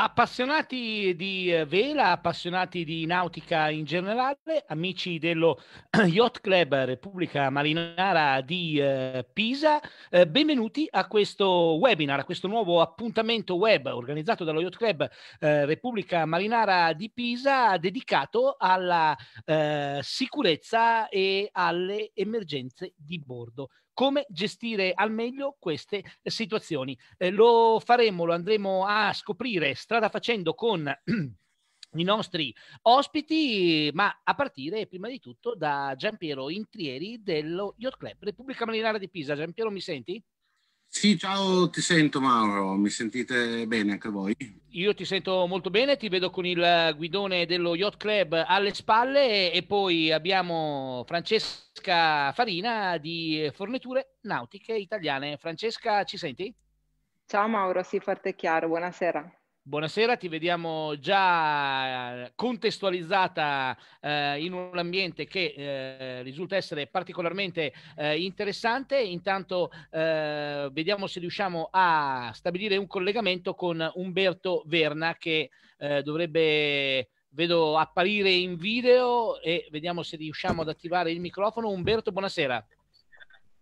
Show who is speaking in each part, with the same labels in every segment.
Speaker 1: Appassionati di eh, vela, appassionati di nautica in generale, amici dello Yacht Club Repubblica Marinara di eh, Pisa, eh, benvenuti a questo webinar, a questo nuovo appuntamento web organizzato dallo Yacht Club Repubblica Marinara di Pisa dedicato alla sicurezza e alle emergenze di bordo come gestire al meglio queste situazioni. Eh, lo faremo, lo andremo a scoprire strada facendo con i nostri ospiti, ma a partire prima di tutto da Giampiero Intrieri dello Yacht Club Repubblica Marinara di Pisa. Giampiero, mi senti?
Speaker 2: Sì, ciao, ti sento Mauro, mi sentite bene anche voi?
Speaker 1: Io ti sento molto bene, ti vedo con il guidone dello Yacht Club alle spalle e, poi abbiamo Francesca Farina di Forniture
Speaker 3: Nautiche Italiane. Francesca, ci senti? Ciao Mauro, sì, forte e chiaro, buonasera.
Speaker 1: Buonasera, ti vediamo già eh, contestualizzata eh, in un ambiente che eh, risulta essere particolarmente eh, interessante. Intanto eh, vediamo se riusciamo a stabilire un collegamento con Umberto Verna che eh, dovrebbe, vedo, apparire in video e vediamo se riusciamo ad attivare il microfono. Umberto, buonasera.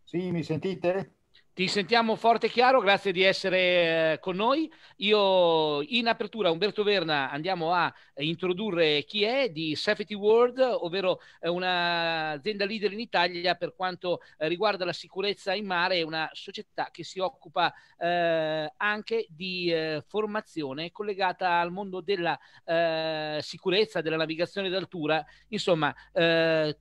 Speaker 4: Sì, mi sentite?
Speaker 1: Ti sentiamo forte e chiaro, grazie di essere eh, con noi. Io in apertura Umberto Verna andiamo a introdurre chi è di Safety World, ovvero eh, un'azienda leader in Italia per quanto eh, riguarda la sicurezza in mare, una società che si occupa eh, anche di eh, formazione collegata al mondo della eh, sicurezza, della navigazione d'altura, insomma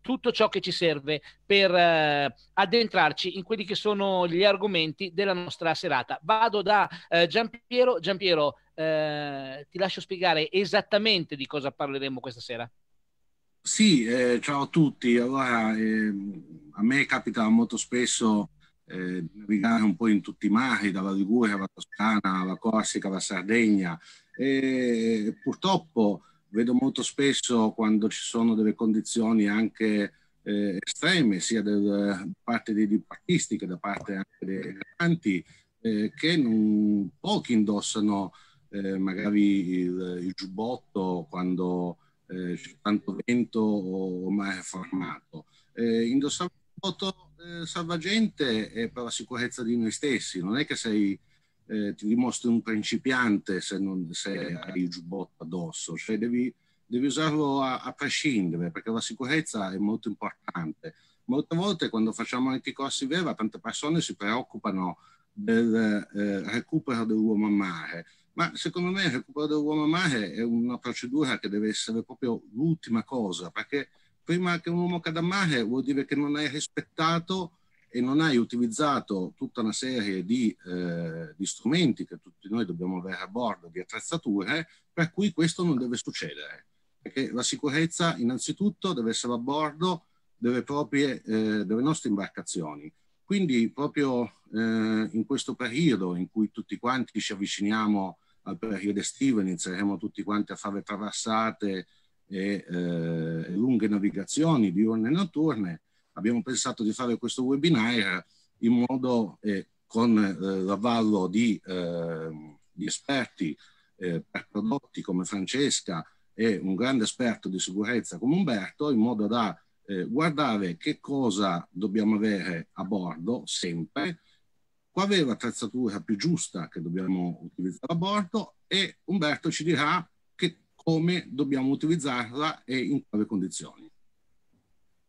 Speaker 1: tutto ciò che ci serve per eh, addentrarci in quelli che sono gli argomenti della nostra serata. Vado da eh, Giampiero. Giampiero, eh, ti lascio spiegare esattamente di cosa parleremo questa sera.
Speaker 2: Sì, eh, ciao a tutti. Allora, ehm, a me capita molto spesso eh, di navigare un po' in tutti i mari, dalla Liguria alla Toscana, alla Corsica, alla Sardegna. E purtroppo vedo molto spesso quando ci sono delle condizioni anche eh, estreme, sia da parte dei dibattisti che da parte anche dei cantanti, eh, che non, pochi indossano eh, magari il, il, giubbotto quando eh, c'è tanto vento o mare formato. Eh, indossare un giubbotto eh, salvagente è per la sicurezza di noi stessi, non è che sei... ti dimostri un principiante se, non, se hai il giubbotto addosso, cioè devi devi usarlo a, a prescindere perché la sicurezza è molto importante. Molte volte quando facciamo anche i corsi vera, tante persone si preoccupano del eh, recupero dell'uomo a mare, ma secondo me il recupero dell'uomo a mare è una procedura che deve essere proprio l'ultima cosa, perché prima che un uomo cada a mare vuol dire che non hai rispettato e non hai utilizzato tutta una serie di, eh, di, strumenti che tutti noi dobbiamo avere a bordo, di attrezzature, per cui questo non deve succedere perché la sicurezza innanzitutto deve essere a bordo delle, proprie, eh, delle nostre imbarcazioni. Quindi proprio eh, in questo periodo in cui tutti quanti ci avviciniamo al periodo estivo, inizieremo tutti quanti a fare traversate e eh, lunghe navigazioni diurne e notturne, abbiamo pensato di fare questo webinar in modo eh, con eh, l'avallo di, eh, di esperti eh, per prodotti come Francesca e un grande esperto di sicurezza come Umberto, in modo da eh, guardare che cosa dobbiamo avere a bordo sempre, quale è l'attrezzatura più giusta che dobbiamo utilizzare a bordo e Umberto ci dirà che, come dobbiamo utilizzarla e in quali condizioni.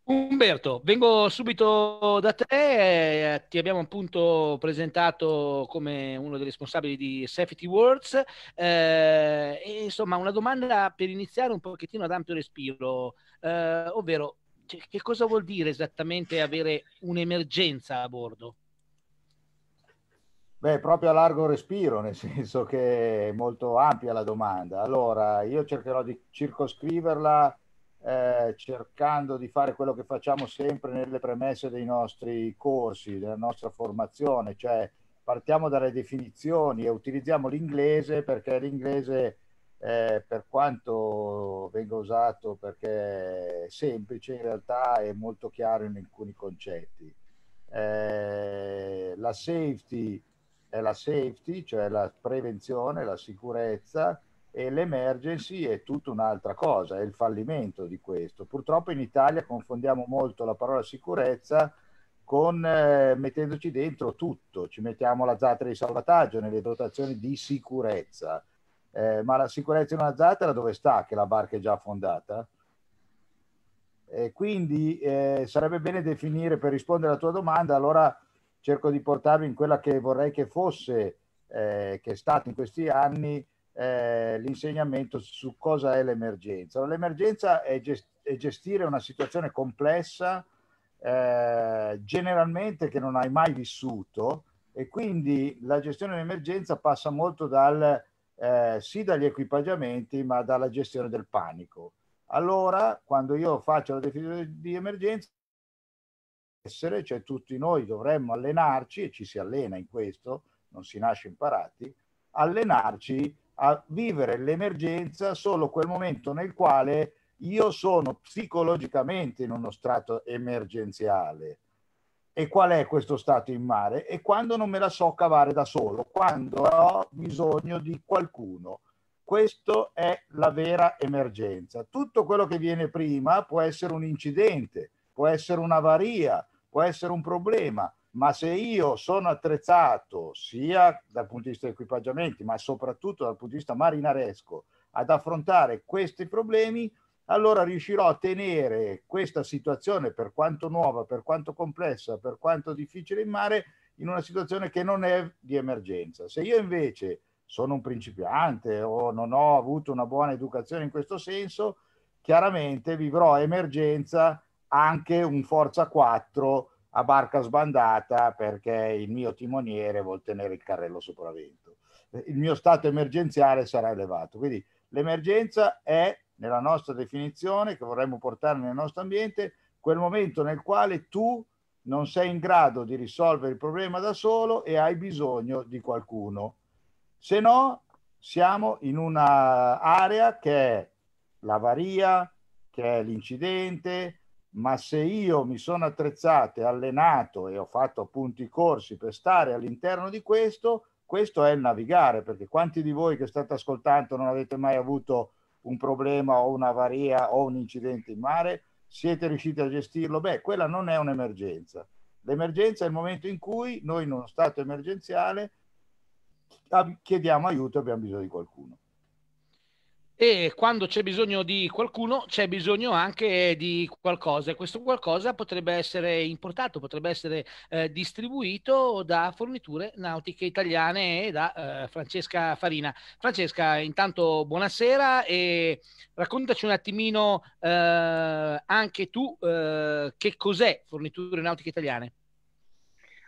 Speaker 1: Umberto, vengo subito da te, eh, ti abbiamo appunto presentato come uno dei responsabili di Safety Words, eh, e insomma una domanda per iniziare un pochettino ad ampio respiro, eh, ovvero cioè, che cosa vuol dire esattamente avere un'emergenza a bordo?
Speaker 4: Beh, proprio a largo respiro, nel senso che è molto ampia la domanda. Allora, io cercherò di circoscriverla eh, cercando di fare quello che facciamo sempre nelle premesse dei nostri corsi, della nostra formazione, cioè partiamo dalle definizioni e utilizziamo l'inglese perché l'inglese, eh, per quanto venga usato perché è semplice, in realtà è molto chiaro in alcuni concetti. Eh, la safety è la safety, cioè la prevenzione, la sicurezza, e l'emergency è tutta un'altra cosa, è il fallimento di questo. Purtroppo in Italia confondiamo molto la parola sicurezza con eh, mettendoci dentro tutto, ci mettiamo la zatera di salvataggio nelle dotazioni di sicurezza. Eh, ma la sicurezza in una zatera dove sta che la barca è già affondata? E quindi eh, sarebbe bene definire, per rispondere alla tua domanda, allora cerco di portarvi in quella che vorrei che fosse, eh, che è stata in questi anni eh, l'insegnamento su cosa è l'emergenza. l'emergenza è, gest- è, gestire una situazione complessa, eh, generalmente che non hai mai vissuto, e quindi la gestione dell'emergenza passa molto dal, eh, sì dagli equipaggiamenti, ma dalla gestione del panico. Allora, quando io faccio la definizione di emergenza, essere, cioè tutti noi dovremmo allenarci, e ci si allena in questo, non si nasce imparati, allenarci a vivere l'emergenza solo quel momento nel quale io sono psicologicamente in uno strato emergenziale. E qual è questo stato in mare? E quando non me la so cavare da solo, quando ho bisogno di qualcuno. Questa è la vera emergenza. Tutto quello che viene prima può essere un incidente, può essere un'avaria, può essere un problema, ma se io sono attrezzato sia dal punto di vista equipaggiamenti, ma soprattutto dal punto di vista marinaresco, ad affrontare questi problemi, allora riuscirò a tenere questa situazione, per quanto nuova, per quanto complessa, per quanto difficile in mare, in una situazione che non è di emergenza. Se io invece sono un principiante o non ho avuto una buona educazione in questo senso, chiaramente vivrò emergenza anche un Forza 4 a barca sbandata perché il mio timoniere vuol tenere il carrello sopravvento. Il mio stato emergenziale sarà elevato. Quindi l'emergenza è, nella nostra definizione, che vorremmo portare nel nostro ambiente, quel momento nel quale tu non sei in grado di risolvere il problema da solo e hai bisogno di qualcuno. Se no, siamo in un'area che è l'avaria, che è l'incidente, ma se io mi sono attrezzato e allenato e ho fatto appunto i corsi per stare all'interno di questo, questo è il navigare, perché quanti di voi che state ascoltando non avete mai avuto un problema o un'avaria o un incidente in mare, siete riusciti a gestirlo? Beh, quella non è un'emergenza. L'emergenza è il momento in cui noi in uno stato emergenziale chiediamo aiuto e abbiamo bisogno di qualcuno
Speaker 1: e quando c'è bisogno di qualcuno c'è bisogno anche di qualcosa e questo qualcosa potrebbe essere importato, potrebbe essere eh, distribuito da forniture nautiche italiane e da eh, Francesca Farina. Francesca, intanto buonasera e raccontaci un attimino eh, anche tu eh, che cos'è Forniture Nautiche Italiane.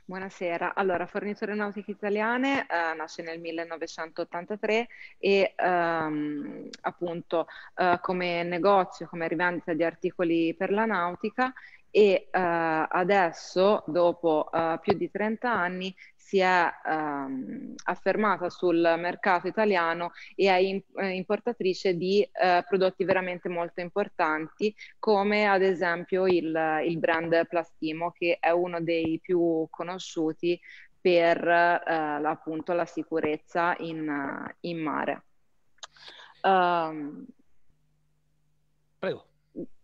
Speaker 3: Buonasera, allora Forniture Nautiche Italiane eh, nasce nel 1983 e ehm, appunto eh, come negozio, come rivendita di articoli per la nautica e uh, adesso, dopo uh, più di 30 anni, si è um, affermata sul mercato italiano e è in, eh, importatrice di eh, prodotti veramente molto importanti, come ad esempio il, il, brand Plastimo, che è uno dei più conosciuti per eh, appunto la sicurezza in, in mare. Um,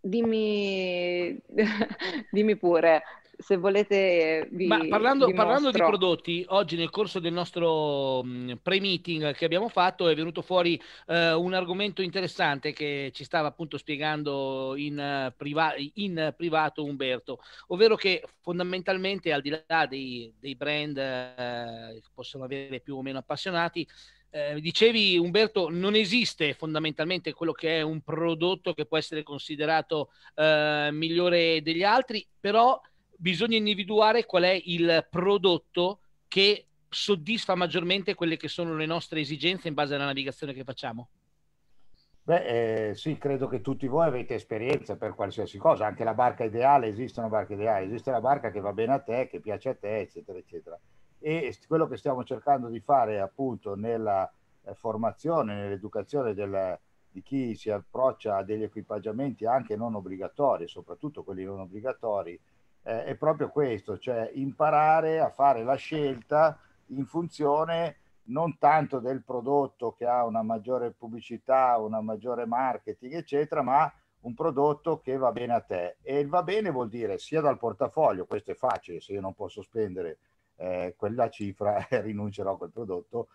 Speaker 3: dimmi, dimmi pure, se volete vi Ma parlando, parlando, di
Speaker 1: prodotti, oggi nel corso del nostro mm, pre-meeting che abbiamo fatto è venuto fuori eh, un argomento interessante che ci stava appunto spiegando in, eh, priva- in privato Umberto, ovvero che fondamentalmente al di là dei, dei brand eh, che possono avere più o meno appassionati, eh, dicevi Umberto, non esiste fondamentalmente quello che è un prodotto che può essere considerato eh, migliore degli altri, però bisogna individuare qual è il prodotto che soddisfa maggiormente quelle che sono le nostre esigenze in base alla navigazione che facciamo.
Speaker 4: Beh, eh, sì, credo che tutti voi avete esperienza per qualsiasi cosa, anche la barca ideale, esistono barche ideali, esiste la barca che va bene a te, che piace a te, eccetera, eccetera e quello che stiamo cercando di fare appunto nella eh, formazione, nell'educazione del, di chi si approccia a degli equipaggiamenti anche non obbligatori, soprattutto quelli non obbligatori, eh, è proprio questo, cioè imparare a fare la scelta in funzione non tanto del prodotto che ha una maggiore pubblicità, una maggiore marketing, eccetera, ma un prodotto che va bene a te. E il va bene vuol dire sia dal portafoglio, questo è facile se io non posso spendere eh, quella cifra eh, rinuncerò a quel prodotto,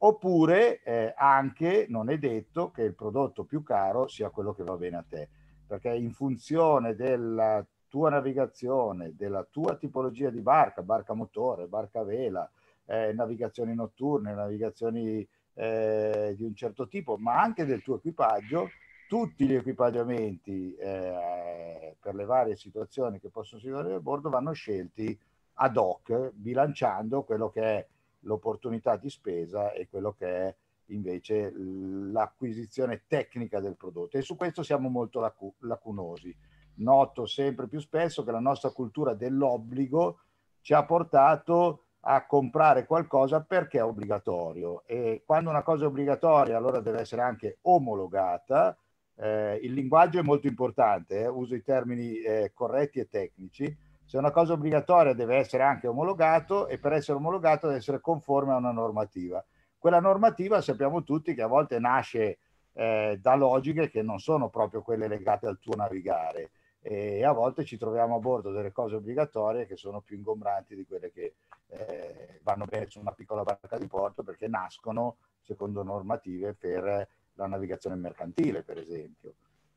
Speaker 4: oppure eh, anche non è detto che il prodotto più caro sia quello che va bene a te, perché in funzione della tua navigazione, della tua tipologia di barca, barca motore, barca vela, eh, navigazioni notturne, navigazioni eh, di un certo tipo, ma anche del tuo equipaggio, tutti gli equipaggiamenti eh, per le varie situazioni che possono si a bordo vanno scelti ad hoc, bilanciando quello che è l'opportunità di spesa e quello che è invece l'acquisizione tecnica del prodotto. E su questo siamo molto lacu- lacunosi. Noto sempre più spesso che la nostra cultura dell'obbligo ci ha portato a comprare qualcosa perché è obbligatorio e quando una cosa è obbligatoria allora deve essere anche omologata. Eh, il linguaggio è molto importante, eh? uso i termini eh, corretti e tecnici se è una cosa obbligatoria deve essere anche omologato e per essere omologato deve essere conforme a una normativa. Quella normativa sappiamo tutti che a volte nasce eh, da logiche che non sono proprio quelle legate al tuo navigare e a volte ci troviamo a bordo delle cose obbligatorie che sono più ingombranti di quelle che eh, vanno bene su una piccola barca di porto perché nascono secondo normative per la navigazione mercantile, per esempio.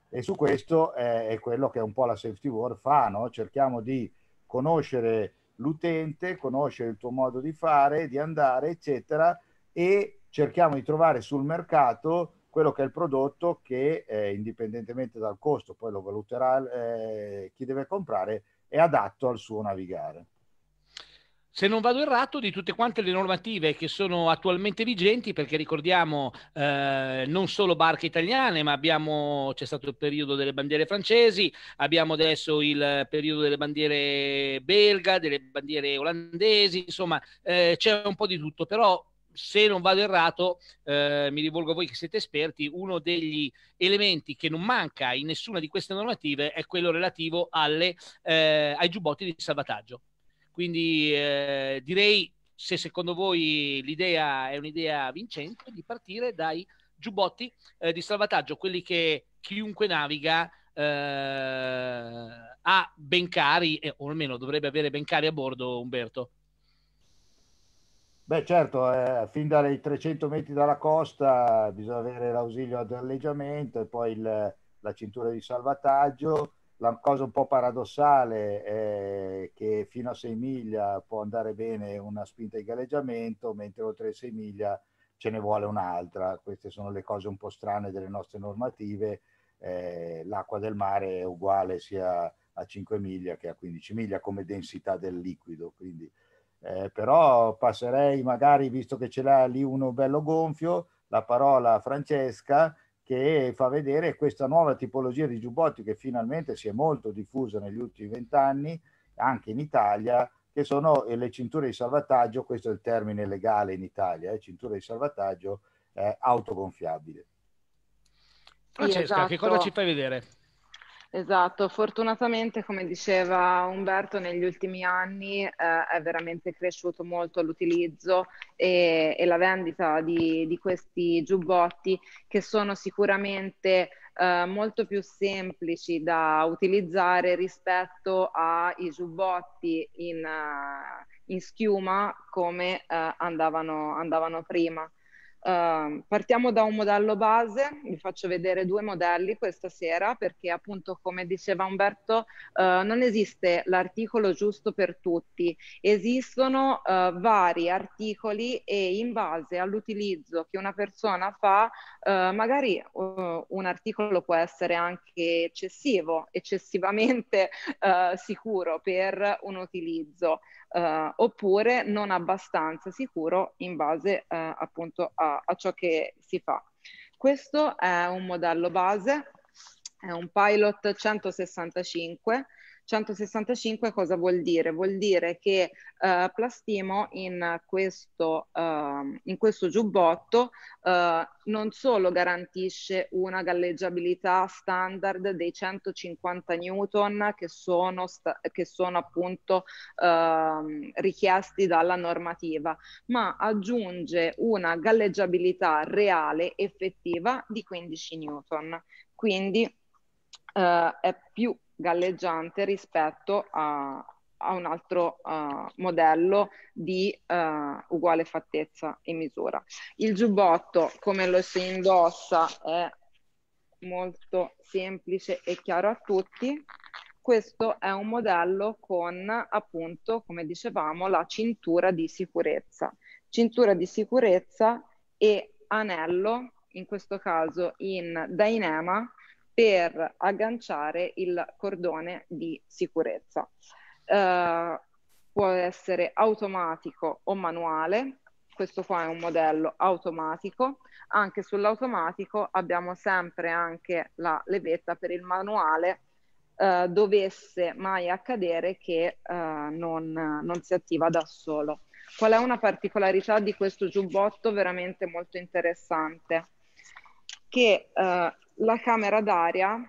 Speaker 4: E su questo eh, è quello che un po' la safety world fa, no? cerchiamo di conoscere l'utente, conoscere il tuo modo di fare, di andare, eccetera, e cerchiamo di trovare sul mercato quello che è il prodotto che, eh, indipendentemente dal costo, poi lo valuterà eh, chi deve comprare, è adatto al suo navigare
Speaker 1: se non vado errato, di tutte quante le normative che sono attualmente vigenti, perché ricordiamo eh, non solo barche italiane, ma abbiamo, c'è stato il periodo delle bandiere francesi, abbiamo adesso il periodo delle bandiere belga, delle bandiere olandesi, insomma eh, c'è un po' di tutto, però se non vado errato, eh, mi rivolgo a voi che siete esperti, uno degli elementi che non manca in nessuna di queste normative è quello relativo alle, eh, ai giubbotti di salvataggio. Quindi eh, direi, se secondo voi l'idea è un'idea vincente, di partire dai giubbotti eh, di salvataggio, quelli che chiunque naviga eh, ha ben cari, o almeno dovrebbe avere ben cari a bordo, Umberto.
Speaker 4: Beh certo, eh, fin dai 300 metri dalla costa bisogna avere l'ausilio ad alleggiamento e poi il, la cintura di salvataggio la cosa un po' paradossale è che fino a 6 miglia può andare bene una spinta di galleggiamento, mentre oltre i 6 miglia ce ne vuole un'altra. Queste sono le cose un po' strane delle nostre normative. Eh, l'acqua del mare è uguale sia a 5 miglia che a 15 miglia come densità del liquido. Quindi, eh, però passerei magari, visto che ce l'ha lì uno bello gonfio, la parola a Francesca che fa vedere questa nuova tipologia di giubbotti che finalmente si è molto diffusa negli ultimi vent'anni, anche in Italia, che sono eh, le cinture di salvataggio, questo è il termine legale in Italia, eh, cinture di salvataggio eh, autogonfiabile.
Speaker 3: Francesca, esatto. che cosa esatto. ci fai vedere? Esatto, fortunatamente come diceva Umberto negli ultimi anni eh, è veramente cresciuto molto l'utilizzo e, e la vendita di, di, questi giubbotti che sono sicuramente eh, molto più semplici da utilizzare rispetto ai giubbotti in, eh, in schiuma come eh, andavano, andavano prima. Uh, partiamo da un modello base, vi faccio vedere due modelli questa sera perché appunto come diceva Umberto uh, non esiste l'articolo giusto per tutti, esistono uh, vari articoli e in base all'utilizzo che una persona fa eh, magari un articolo può essere anche eccessivo, eccessivamente sicuro per un utilizzo eh, oppure non abbastanza sicuro in base eh, appunto a, a ciò che si fa. Questo è un modello base, è un pilot 165 165 cosa vuol dire? Vuol dire che uh, Plastimo in questo, uh, in questo giubbotto uh, non solo garantisce una galleggiabilità standard dei 150 newton che sono, sta- che sono appunto ehm, richiesti dalla normativa, ma aggiunge una galleggiabilità reale effettiva di 15 newton. Quindi eh, è più galleggiante rispetto a, a un altro uh, modello di uh, uguale fattezza e misura. Il giubbotto, come lo si indossa, è molto semplice e chiaro a tutti. Questo è un modello con appunto, come dicevamo, la cintura di sicurezza. Cintura di sicurezza e anello, in questo caso in Dainema, per agganciare il cordone di sicurezza. Uh, può essere automatico o manuale, questo qua è un modello automatico, anche sull'automatico abbiamo sempre anche la levetta per il manuale eh, dovesse mai accadere che uh, non, non si attiva da solo. Qual è una particolarità di questo giubbotto veramente molto interessante? Che uh, la camera d'aria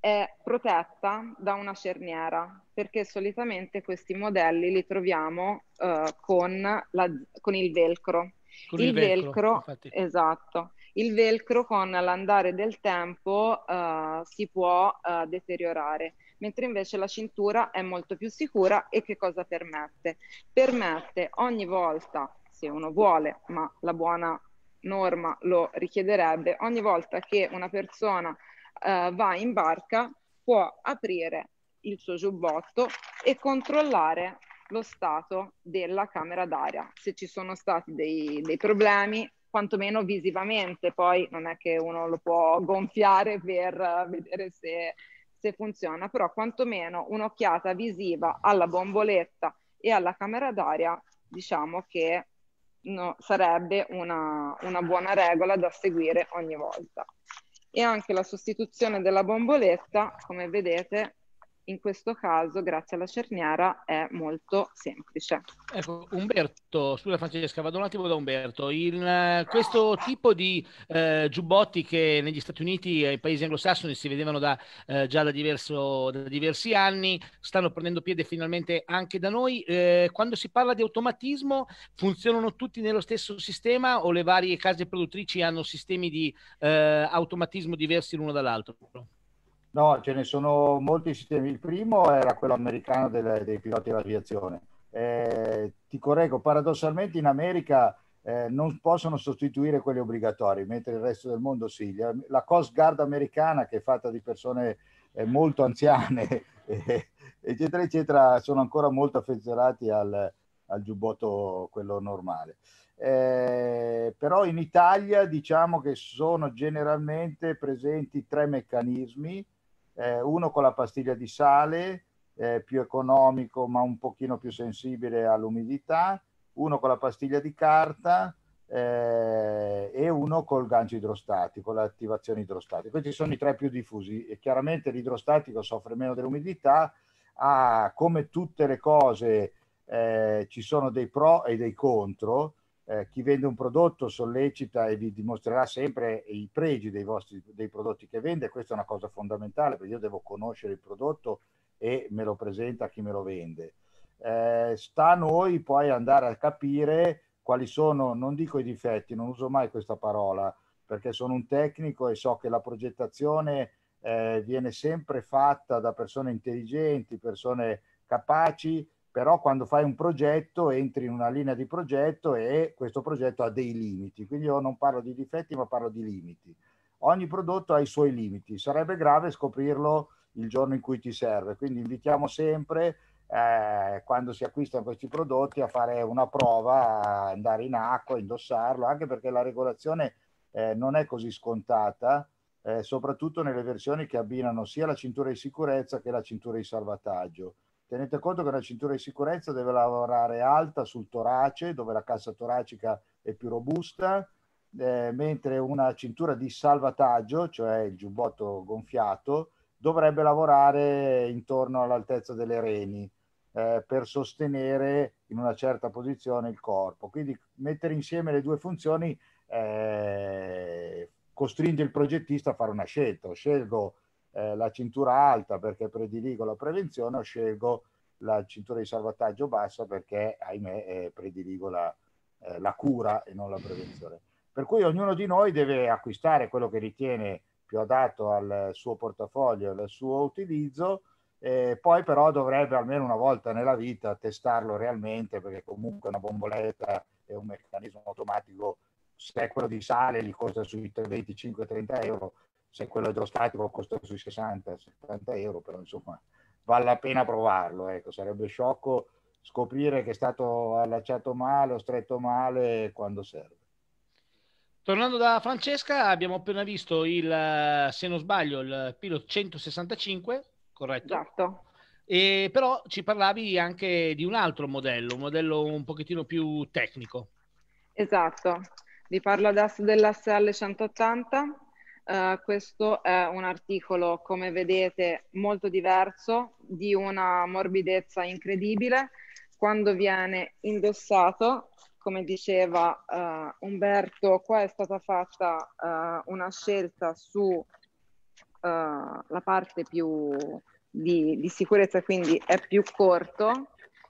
Speaker 3: è protetta da una cerniera perché solitamente questi modelli li troviamo uh, con, la, con, il velcro. Con il, il velcro, velcro esatto. Il velcro con l'andare del tempo uh, si può uh, deteriorare, mentre invece la cintura è molto più sicura e che cosa permette? Permette ogni volta, se uno vuole, ma la buona norma lo richiederebbe, ogni volta che una persona eh, va in barca può aprire il suo giubbotto e controllare lo stato della camera d'aria, se ci sono stati dei, dei problemi, quantomeno visivamente, poi non è che uno lo può gonfiare per eh, vedere se, se funziona, però quantomeno un'occhiata visiva alla bomboletta e alla camera d'aria, diciamo che no, sarebbe una, una buona regola da seguire ogni volta. E anche la sostituzione della bomboletta, come vedete, in questo caso, grazie alla cerniera, è molto semplice.
Speaker 5: Ecco,
Speaker 1: Umberto, scusa Francesca, vado un attimo da Umberto. In, uh, eh, questo tipo di uh, giubbotti che negli Stati Uniti e nei paesi anglosassoni si vedevano da, uh, già da, diverso, da, diversi anni, stanno prendendo piede finalmente anche da noi. quando si parla di automatismo, funzionano tutti nello stesso sistema o le varie case produttrici hanno sistemi di automatismo diversi l'uno dall'altro?
Speaker 4: No, ce ne sono molti sistemi. Il primo era quello americano del, dei piloti dell'aviazione. Eh, ti correggo, paradossalmente in America eh, non possono sostituire quelli obbligatori, mentre il resto del mondo sì. La Coast Guard americana, che è fatta di persone eh, molto anziane, eccetera, eccetera, sono ancora molto affezionati al, al giubbotto quello normale. Eh, però in Italia diciamo che sono generalmente presenti tre meccanismi eh, uno con la pastiglia di sale, eh, più economico ma un pochino più sensibile all'umidità, uno con la pastiglia di carta eh, e uno col gancio idrostatico, l'attivazione idrostatica. Questi sono i tre più diffusi e chiaramente l'idrostatico soffre meno dell'umidità, ha come tutte le cose eh, ci sono dei pro e dei contro eh, chi vende un prodotto sollecita e vi dimostrerà sempre i pregi dei, vostri, dei prodotti che vende, questa è una cosa fondamentale perché io devo conoscere il prodotto e me lo presenta chi me lo vende. Eh, sta a noi poi andare a capire quali sono, non dico i difetti, non uso mai questa parola perché sono un tecnico e so che la progettazione eh, viene sempre fatta da persone intelligenti, persone capaci però quando fai un progetto entri in una linea di progetto e questo progetto ha dei limiti, quindi io non parlo di difetti ma parlo di limiti. Ogni prodotto ha i suoi limiti, sarebbe grave scoprirlo il giorno in cui ti serve, quindi invitiamo sempre eh, quando si acquistano questi prodotti a fare una prova, andare in acqua, indossarlo, anche perché la regolazione eh, non è così scontata, eh, soprattutto nelle versioni che abbinano sia la cintura di sicurezza che la cintura di salvataggio. Tenete conto che una cintura di sicurezza deve lavorare alta sul torace, dove la cassa toracica è più robusta, eh, mentre una cintura di salvataggio, cioè il giubbotto gonfiato, dovrebbe lavorare intorno all'altezza delle reni eh, per sostenere in una certa posizione il corpo. Quindi mettere insieme le due funzioni eh, costringe il progettista a fare una scelta. Scelgo eh, la cintura alta perché prediligo la prevenzione o scelgo la cintura di salvataggio bassa perché, ahimè, eh, prediligo la, eh, la cura e non la prevenzione. Per cui ognuno di noi deve acquistare quello che ritiene più adatto al suo portafoglio, al suo utilizzo, e poi però dovrebbe almeno una volta nella vita testarlo realmente perché comunque una bomboletta è un meccanismo automatico, se è quello di sale gli costa sui 25-30 euro, se quello idrostatico costa sui 60-70 euro, però insomma vale la pena provarlo. Ecco. Sarebbe sciocco scoprire che è stato allacciato male o stretto male quando serve.
Speaker 1: Tornando da Francesca, abbiamo appena visto il, se non sbaglio, il Pilot 165, corretto? Esatto. E però ci parlavi anche di un altro modello, un modello un pochettino più tecnico.
Speaker 3: Esatto, vi parlo adesso dell'SL 180 eh, questo è un articolo, come vedete, molto diverso, di una morbidezza incredibile. Quando viene indossato, come diceva uh, Umberto, qua è stata fatta uh, una scelta sulla parte più di, di sicurezza, quindi è più corto,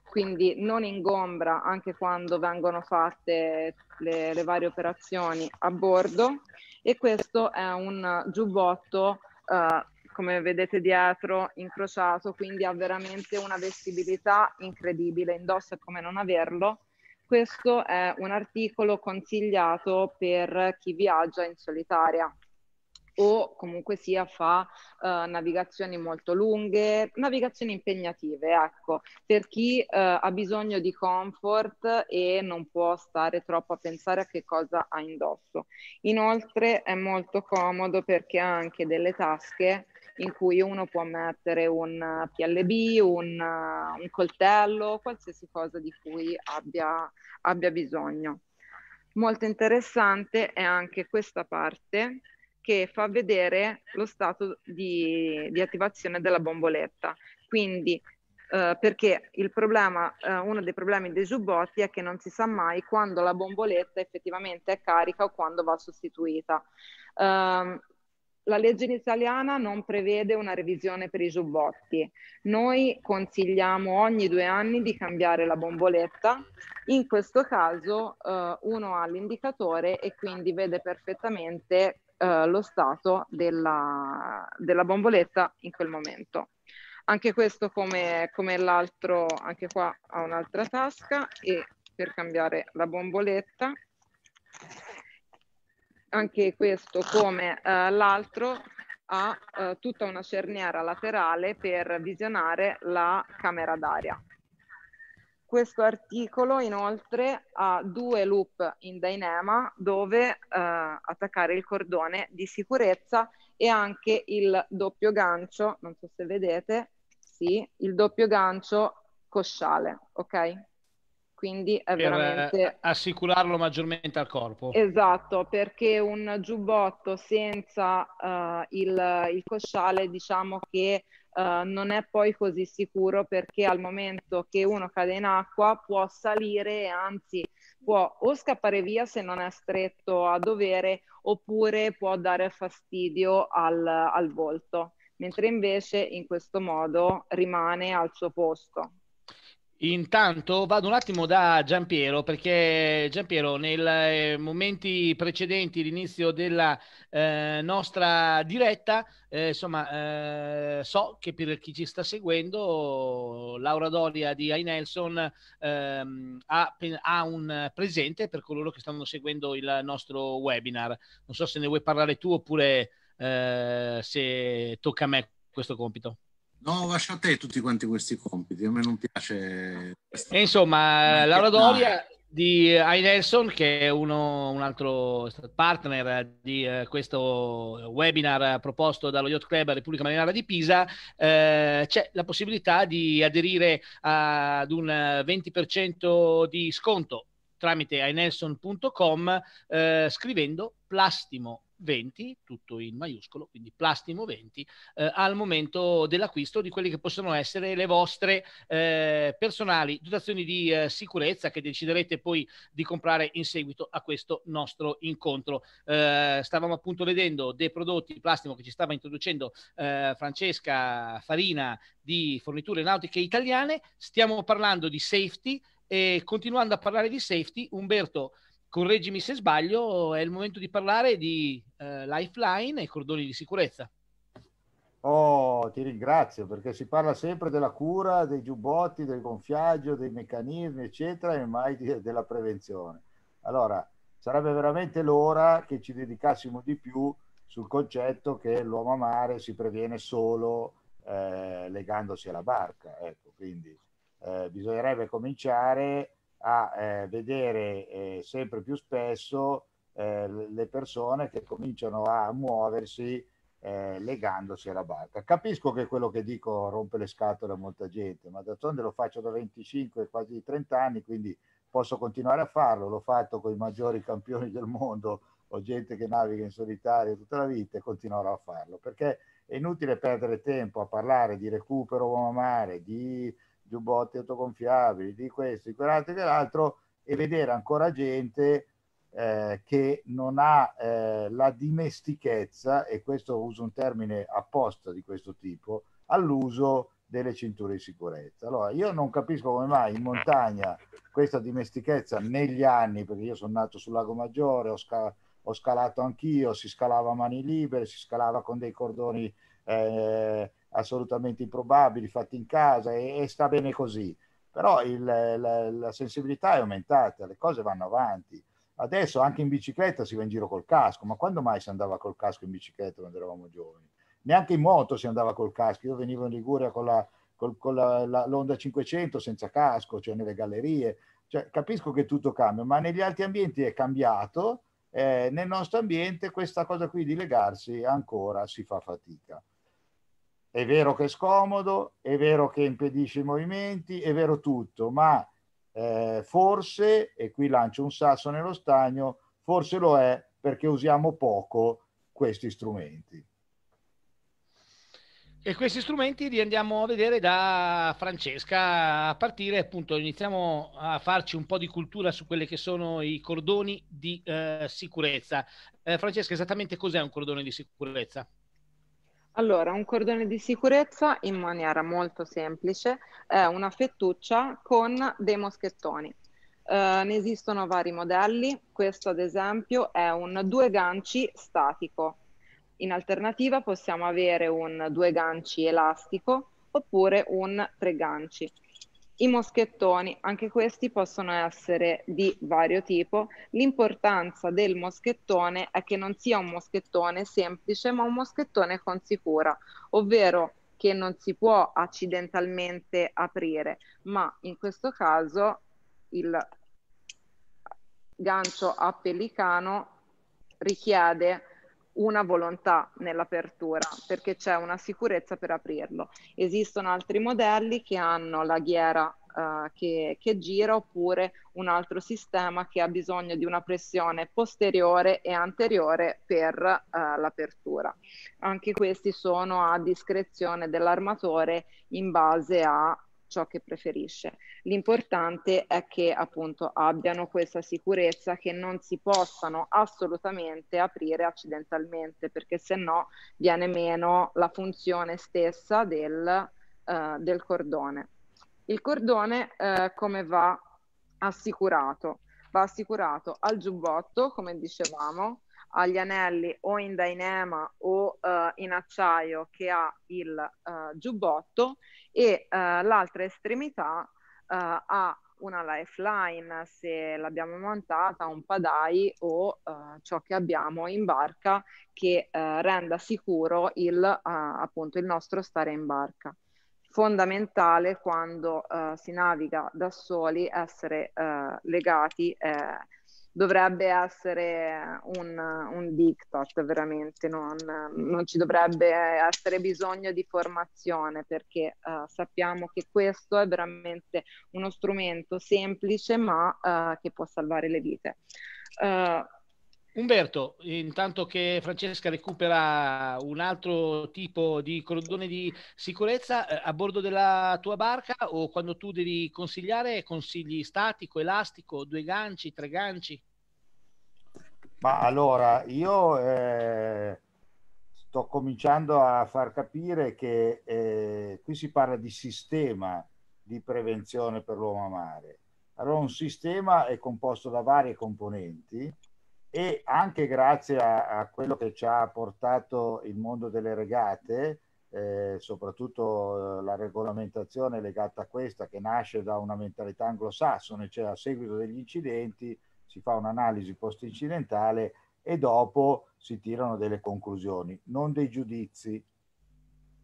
Speaker 3: quindi non ingombra anche quando vengono fatte le, le varie operazioni a bordo e questo è un giubbotto eh, come vedete dietro incrociato quindi ha veramente una vestibilità incredibile indossa come non averlo questo è un articolo consigliato per chi viaggia in solitaria o comunque sia fa uh, navigazioni molto lunghe, navigazioni impegnative, ecco, per chi uh, ha bisogno di comfort e non può stare troppo a pensare a che cosa ha indosso. Inoltre è molto comodo perché ha anche delle tasche in cui uno può mettere un PLB, un, un coltello, qualsiasi cosa di cui abbia, abbia bisogno. Molto interessante è anche questa parte che fa vedere lo stato di, di attivazione della bomboletta. Quindi Uh, perché problema, uh, uno dei problemi dei giubbotti è che non si sa mai quando la bomboletta effettivamente è carica o quando va sostituita. Uh, la legge in italiana non prevede una revisione per i giubbotti. Noi consigliamo ogni due anni di cambiare la bomboletta. In questo caso eh, uno ha l'indicatore e quindi vede perfettamente eh, lo stato della, della, bomboletta in quel momento. Anche questo come, come l'altro, anche qua ha un'altra tasca e per cambiare la bomboletta, anche questo come eh, l'altro ha eh, tutta una cerniera laterale per visionare la camera d'aria. Questo articolo inoltre ha due loop in Dynama dove eh, attaccare il cordone di sicurezza e anche il doppio gancio, non so se vedete, sì, il doppio gancio cosciale, ok? Quindi è per eh, veramente...
Speaker 1: assicurarlo maggiormente al corpo.
Speaker 3: Esatto, perché un giubbotto senza uh, il, il, cosciale diciamo che eh, non è poi così sicuro perché al momento che uno cade in acqua può salire, anzi può o scappare via se non è stretto a dovere oppure può dare fastidio al, al volto, mentre invece in questo modo rimane al suo posto.
Speaker 1: Intanto vado un attimo da Giampiero perché Giampiero nei eh, momenti precedenti l'inizio della eh, nostra diretta, eh, insomma, eh, so che per chi ci sta seguendo Laura Doria di iNelson ehm, ha, ha, un presente per coloro che stanno seguendo il nostro webinar. Non so se ne vuoi parlare tu oppure eh, se tocca a me questo compito.
Speaker 2: No, lascia a te tutti quanti questi compiti, a me non piace.
Speaker 1: E insomma, Laura Doria di Nelson, che è uno, un altro partner di eh, questo webinar proposto dallo Yacht Club Repubblica Marinara di Pisa, eh, c'è la possibilità di aderire ad un 20% di sconto tramite inelson.com eh, scrivendo plastimo 20, tutto in maiuscolo, quindi Plastimo 20, eh, al momento dell'acquisto di quelle che possono essere le vostre eh, personali dotazioni di eh, sicurezza che deciderete poi di comprare in seguito a questo nostro incontro. Eh, stavamo appunto vedendo dei prodotti di Plastimo che ci stava introducendo eh, Francesca Farina di forniture nautiche italiane, stiamo parlando di safety e continuando a parlare di safety, Umberto correggimi se sbaglio, è il momento di parlare di eh, lifeline e cordoni di sicurezza.
Speaker 4: Oh, ti ringrazio perché si parla sempre della cura, dei giubbotti, del gonfiaggio, dei meccanismi, eccetera, e mai di, della prevenzione. Allora, sarebbe veramente l'ora che ci dedicassimo di più sul concetto che l'uomo a mare si previene solo eh, legandosi alla barca. Ecco, quindi eh, bisognerebbe cominciare a eh, vedere eh, sempre più spesso eh, le persone che cominciano a muoversi eh, legandosi alla barca. Capisco che quello che dico rompe le scatole a molta gente, ma d'altronde lo faccio da 25, quasi 30 anni, quindi posso continuare a farlo. L'ho fatto con i maggiori campioni del mondo, o gente che naviga in solitaria tutta la vita e continuerò a farlo, perché è inutile perdere tempo a parlare di recupero uomo mare, di giubbotti autogonfiabili, di questo, di quell'altro e quell'altro, e vedere ancora gente eh, che non ha eh, la dimestichezza, e questo uso un termine apposta di questo tipo, all'uso delle cinture di sicurezza. Allora, io non capisco come mai in montagna questa dimestichezza negli anni, perché io sono nato sul Lago Maggiore, ho, sca- ho scalato anch'io, si scalava a mani libere, si scalava con dei cordoni eh, assolutamente improbabili, fatti in casa e, e sta bene così. Però il, la, la, sensibilità è aumentata, le cose vanno avanti. Adesso anche in bicicletta si va in giro col casco, ma quando mai si andava col casco in bicicletta quando eravamo giovani? Neanche in moto si andava col casco. Io venivo in Liguria con, la, con, con la, la, l'Onda 500 senza casco, cioè nelle gallerie. Cioè, capisco che tutto cambia, ma negli altri ambienti è cambiato, eh, nel nostro ambiente questa cosa qui di legarsi ancora si fa fatica. È vero che è scomodo, è vero che impedisce i movimenti, è vero tutto, ma eh, forse, e qui lancio un sasso nello stagno, forse lo è perché usiamo poco questi strumenti.
Speaker 1: E questi strumenti li andiamo a vedere da Francesca, a partire appunto, iniziamo a farci un po' di cultura su quelli che sono i cordoni di eh, sicurezza. Eh, Francesca, esattamente cos'è un cordone di sicurezza?
Speaker 3: Allora, un cordone di sicurezza in maniera molto semplice è una fettuccia con dei moschettoni. Eh, ne esistono vari modelli, questo ad esempio è un due ganci statico. In alternativa possiamo avere un due ganci elastico oppure un tre ganci. I moschettoni, anche questi possono essere di vario tipo. L'importanza del moschettone è che non sia un moschettone semplice, ma un moschettone con sicura, ovvero che non si può accidentalmente aprire, ma in questo caso il gancio a pellicano richiede una volontà nell'apertura perché c'è una sicurezza per aprirlo. Esistono altri modelli che hanno la ghiera uh, che, che, gira oppure un altro sistema che ha bisogno di una pressione posteriore e anteriore per uh, l'apertura. Anche questi sono a discrezione dell'armatore in base a ciò che preferisce. L'importante è che appunto abbiano questa sicurezza che non si possano assolutamente aprire accidentalmente perché se no viene meno la funzione stessa del, uh, del cordone. Il cordone uh, come va assicurato? Va assicurato al giubbotto, come dicevamo, agli anelli o in Dynema o uh, in acciaio che ha il uh, giubbotto e uh, l'altra estremità ha una lifeline se l'abbiamo montata, un padai o ciò che abbiamo in barca che renda sicuro il, appunto, il nostro stare in barca fondamentale quando uh, si naviga da soli essere uh, legati eh, dovrebbe essere un, un diktat veramente, non, non, ci dovrebbe essere bisogno di formazione perché uh, sappiamo che questo è veramente uno strumento semplice ma uh, che può salvare le vite.
Speaker 1: Uh, Umberto, intanto che Francesca recupera un altro tipo di cordone di sicurezza, a bordo della tua barca o quando tu devi consigliare, consigli statico, elastico, due ganci, tre ganci?
Speaker 4: Ma allora, io eh, sto cominciando a far capire che eh, qui si parla di sistema di prevenzione per l'uomo a mare. Allora, un sistema è composto da varie componenti e anche grazie a, a quello che ci ha portato il mondo delle regate, eh, soprattutto eh, la regolamentazione legata a questa che nasce da una mentalità anglosassone, cioè a seguito degli incidenti si fa un'analisi post-incidentale e dopo si tirano delle conclusioni, non dei giudizi,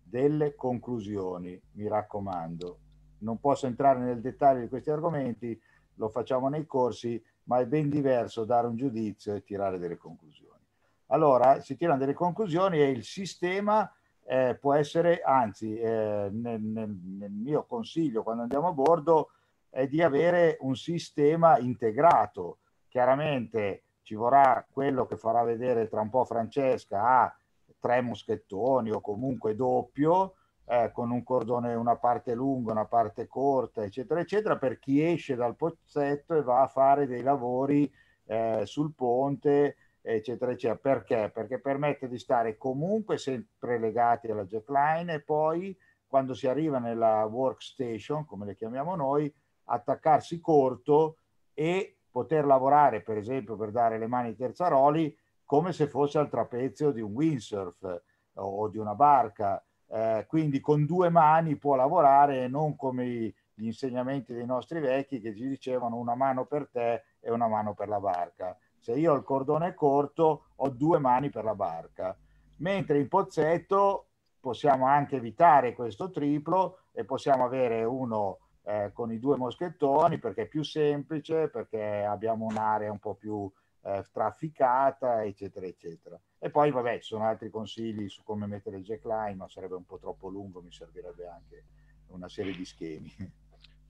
Speaker 4: delle conclusioni, mi raccomando. Non posso entrare nel dettaglio di questi argomenti, lo facciamo nei corsi, ma è ben diverso dare un giudizio e tirare delle conclusioni. Allora, si tirano delle conclusioni e il sistema eh, può essere, anzi, eh, nel, nel, nel, mio consiglio quando andiamo a bordo, è di avere un sistema integrato chiaramente ci vorrà quello che farà vedere tra un po' Francesca a tre moschettoni o comunque doppio, eh, con un cordone, una parte lunga, una parte corta, eccetera, eccetera, per chi esce dal pozzetto e va a fare dei lavori eh, sul ponte, eccetera, eccetera. Perché? Perché permette di stare comunque sempre legati alla jet line e poi quando si arriva nella workstation, come le chiamiamo noi, attaccarsi corto e poter lavorare per esempio per dare le mani ai terzaroli come se fosse al trapezio di un windsurf eh, o di una barca. Eh, quindi con due mani può lavorare e non come gli insegnamenti dei nostri vecchi che ci dicevano una mano per te e una mano per la barca. Se io ho il cordone corto ho due mani per la barca, mentre in pozzetto possiamo anche evitare questo triplo e possiamo avere uno eh, con i due moschettoni perché è più semplice, perché abbiamo un'area un po' più eh, trafficata, eccetera, eccetera. E poi, vabbè, ci sono altri consigli su come mettere il jack line, ma sarebbe un po' troppo lungo, mi servirebbe anche una serie di schemi.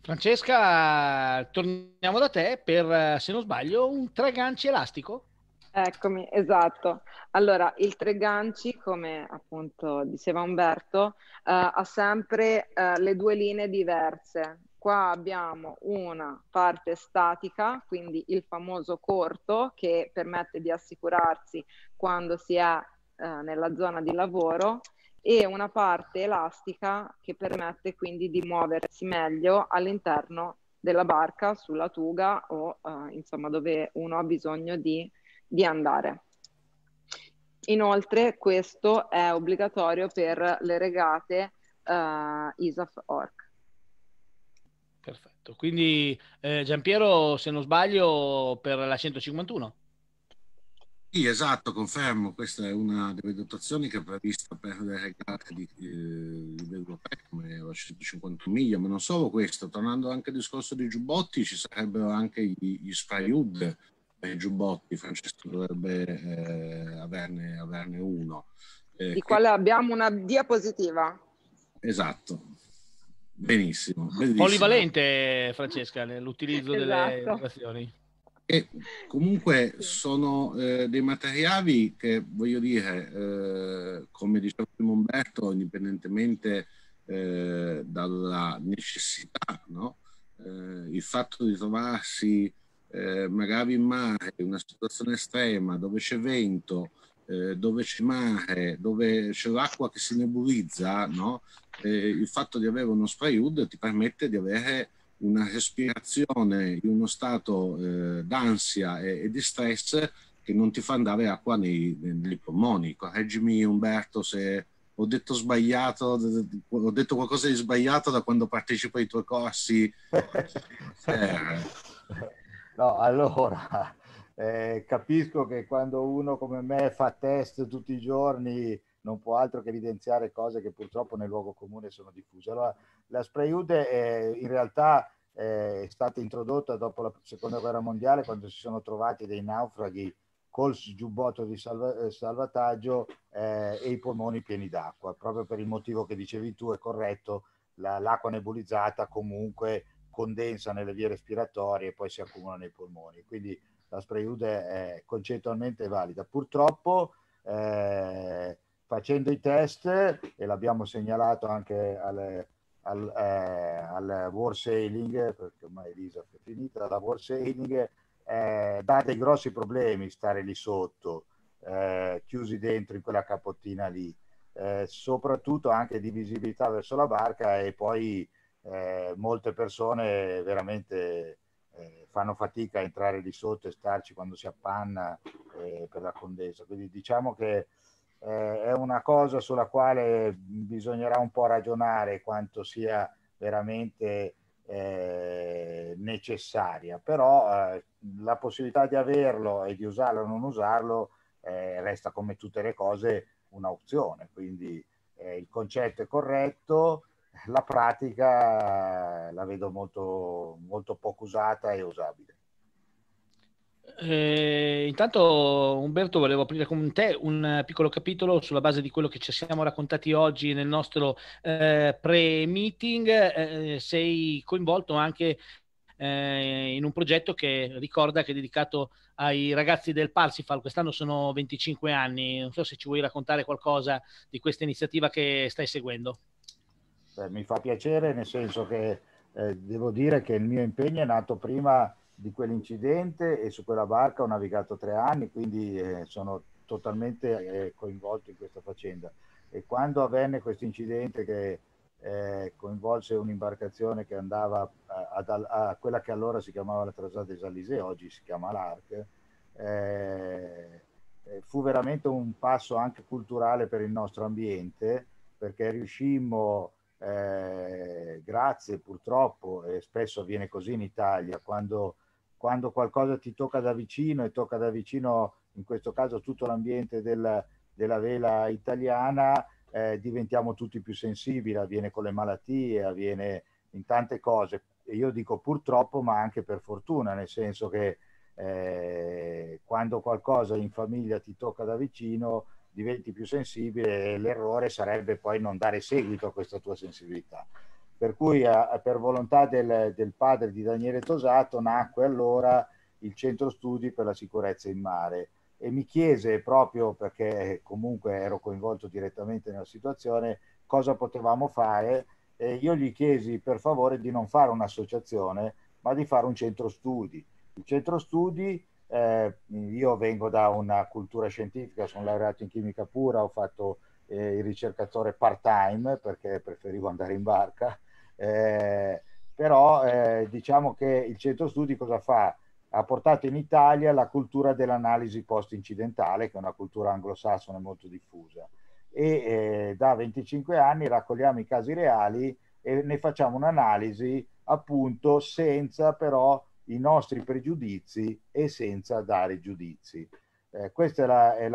Speaker 1: Francesca, torniamo da te per, eh, se non sbaglio, un tre ganci elastico.
Speaker 3: Eccomi, esatto. Allora, il tre ganci, come appunto diceva Umberto, eh, ha sempre eh, le due linee diverse. Qua abbiamo una parte statica, quindi il famoso corto, che permette di assicurarsi quando si è eh, nella zona di lavoro, e una parte elastica che permette quindi di muoversi meglio all'interno della barca, sulla tuga o eh, insomma dove uno ha bisogno di di andare. Inoltre questo è obbligatorio per le regate uh, eh, ISAF-ORC.
Speaker 1: Perfetto, quindi eh, Giampiero se non sbaglio per la 151.
Speaker 2: Sì, esatto, confermo, questa è una delle dotazioni che è prevista per le regate di livello eh, come la 150 miglia, ma non solo questo, tornando anche al discorso di giubbotti, ci sarebbero anche gli, gli spray hood, i giubbotti, Francesco dovrebbe eh, averne, averne, uno. Eh, di che...
Speaker 3: quale abbiamo una diapositiva.
Speaker 2: Esatto. Benissimo. Bellissimo.
Speaker 1: Polivalente, Francesca, nell'utilizzo esatto. delle informazioni.
Speaker 2: E comunque sono eh, dei materiali che, voglio dire, eh, come diceva prima Umberto, indipendentemente eh, dalla necessità, no? Eh, il fatto di trovarsi eh, magari in mare, una situazione estrema dove c'è vento, eh, dove c'è mare, dove c'è l'acqua che si nebulizza, no? eh, il fatto di avere uno spray hood ti permette di avere una respirazione in uno stato eh, d'ansia e, e, di stress che non ti fa andare acqua nei, nei polmoni. Correggimi Umberto se ho detto sbagliato, ho detto qualcosa di sbagliato da quando partecipo ai tuoi corsi. eh.
Speaker 4: No, allora, eh, capisco che quando uno come me fa test tutti i giorni non può altro che evidenziare cose che purtroppo nel luogo comune sono diffuse. Allora, la spray hood eh, è, in realtà eh, è stata introdotta dopo la seconda guerra mondiale quando si sono trovati dei naufraghi col giubbotto di salva- eh, salvataggio eh, e i polmoni pieni d'acqua, proprio per il motivo che dicevi tu, è corretto, la, l'acqua nebulizzata comunque condensa nelle vie respiratorie e poi si accumula nei polmoni. Quindi la spreiude è concettualmente valida. Purtroppo eh, facendo i test, e l'abbiamo segnalato anche alle, al, eh, al war sailing, perché ormai l'ISAF è finita, la war sailing eh, dà dei grossi problemi stare lì sotto, eh, chiusi dentro in quella capottina lì, eh, soprattutto anche di visibilità verso la barca e poi eh, molte persone veramente eh, fanno fatica a entrare lì sotto e starci quando si appanna eh, per la condensa. Quindi diciamo che eh, è una cosa sulla quale bisognerà un po' ragionare quanto sia veramente eh, necessaria, però la possibilità di averlo e di usarlo o non usarlo resta come tutte le cose un'opzione, quindi il concetto è corretto, la pratica eh, la vedo molto, molto poco usata e usabile.
Speaker 1: Eh, intanto Umberto volevo aprire con te un piccolo capitolo sulla base di quello che ci siamo raccontati oggi nel nostro eh, pre-meeting. Eh, sei coinvolto anche eh, in un progetto che ricorda che è dedicato ai ragazzi del Parsifal, quest'anno sono 25 anni, non so se ci vuoi raccontare qualcosa di questa iniziativa che stai seguendo.
Speaker 4: Beh, mi fa piacere nel senso che eh, devo dire che il mio impegno è nato prima di quell'incidente e su quella barca ho navigato tre anni, quindi eh, sono totalmente eh, coinvolto in questa faccenda. E quando avvenne questo incidente che eh, coinvolse un'imbarcazione che andava a, eh, a, a, quella che allora si chiamava la Trasada des Alizé, oggi si chiama l'ARC, eh, fu veramente un passo anche culturale per il nostro ambiente perché riuscimmo eh, grazie purtroppo, e spesso avviene così in Italia, quando, quando, qualcosa ti tocca da vicino e tocca da vicino in questo caso tutto l'ambiente del, della vela italiana, eh, diventiamo tutti più sensibili, avviene con le malattie, avviene in tante cose. E io dico purtroppo, ma anche per fortuna, nel senso che eh, quando qualcosa in famiglia ti tocca da vicino, diventi più sensibile, l'errore sarebbe poi non dare seguito a questa tua sensibilità. Per cui a, eh, per volontà del, del, padre di Daniele Tosato nacque allora il Centro Studi per la Sicurezza in Mare e mi chiese proprio perché eh, comunque ero coinvolto direttamente nella situazione cosa potevamo fare e io gli chiesi per favore di non fare un'associazione ma di fare un centro studi. Il centro studi eh, io vengo da una cultura scientifica, sono laureato in chimica pura, ho fatto eh, il ricercatore part-time perché preferivo andare in barca, eh, però eh, diciamo che il centro studi cosa fa? Ha portato in Italia la cultura dell'analisi post-incidentale, che è una cultura anglosassone molto diffusa. E eh, da 25 anni raccogliamo i casi reali e ne facciamo un'analisi appunto senza però i nostri pregiudizi e senza dare giudizi. Eh, questa è,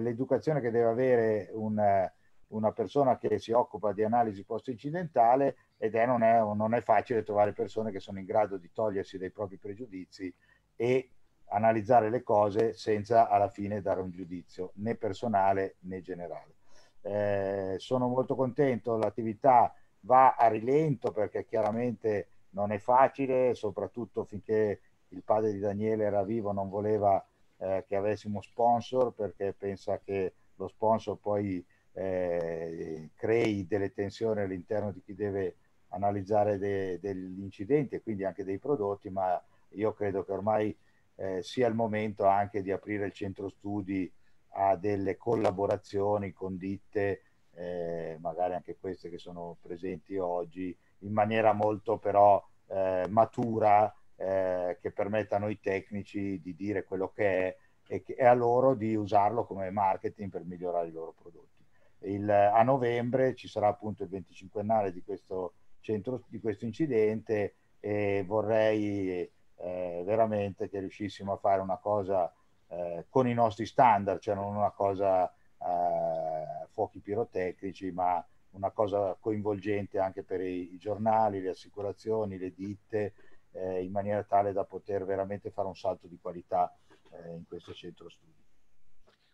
Speaker 4: l'educazione che deve avere una, una, persona che si occupa di analisi post-incidentale ed è, non, è, non è facile trovare persone che sono in grado di togliersi dai propri pregiudizi e analizzare le cose senza alla fine dare un giudizio né personale né generale. Eh, sono molto contento, l'attività va a rilento perché chiaramente non è facile, soprattutto finché il padre di Daniele era vivo non voleva eh, che avessimo sponsor perché pensa che lo sponsor poi eh, crei delle tensioni all'interno di chi deve analizzare de- degli incidenti e quindi anche dei prodotti, ma io credo che ormai eh, sia il momento anche di aprire il centro studi a delle collaborazioni con ditte, eh, magari anche queste che sono presenti oggi, in maniera molto però eh, matura eh, che permetta a noi tecnici di dire quello che è e, che, e a loro di usarlo come marketing per migliorare i loro prodotti. Il, a novembre ci sarà appunto il 25ennale di questo, centro, di questo incidente e vorrei eh, veramente che riuscissimo a fare una cosa eh, con i nostri standard, cioè non una cosa eh, fuochi pirotecnici, ma una cosa coinvolgente anche per i, i giornali, le assicurazioni, le ditte, eh, in maniera tale da poter veramente fare un salto di qualità eh, in questo centro studio.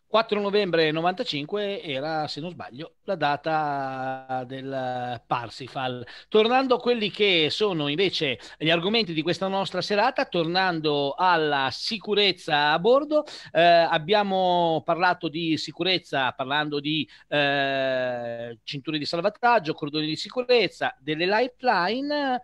Speaker 1: 4 novembre 95 era, se non sbaglio, la data del Parsifal. Tornando a quelli che sono invece gli argomenti di questa nostra serata, tornando alla sicurezza a bordo, eh, abbiamo parlato di sicurezza parlando di eh, cinture di salvataggio, cordoni di sicurezza, delle lifeline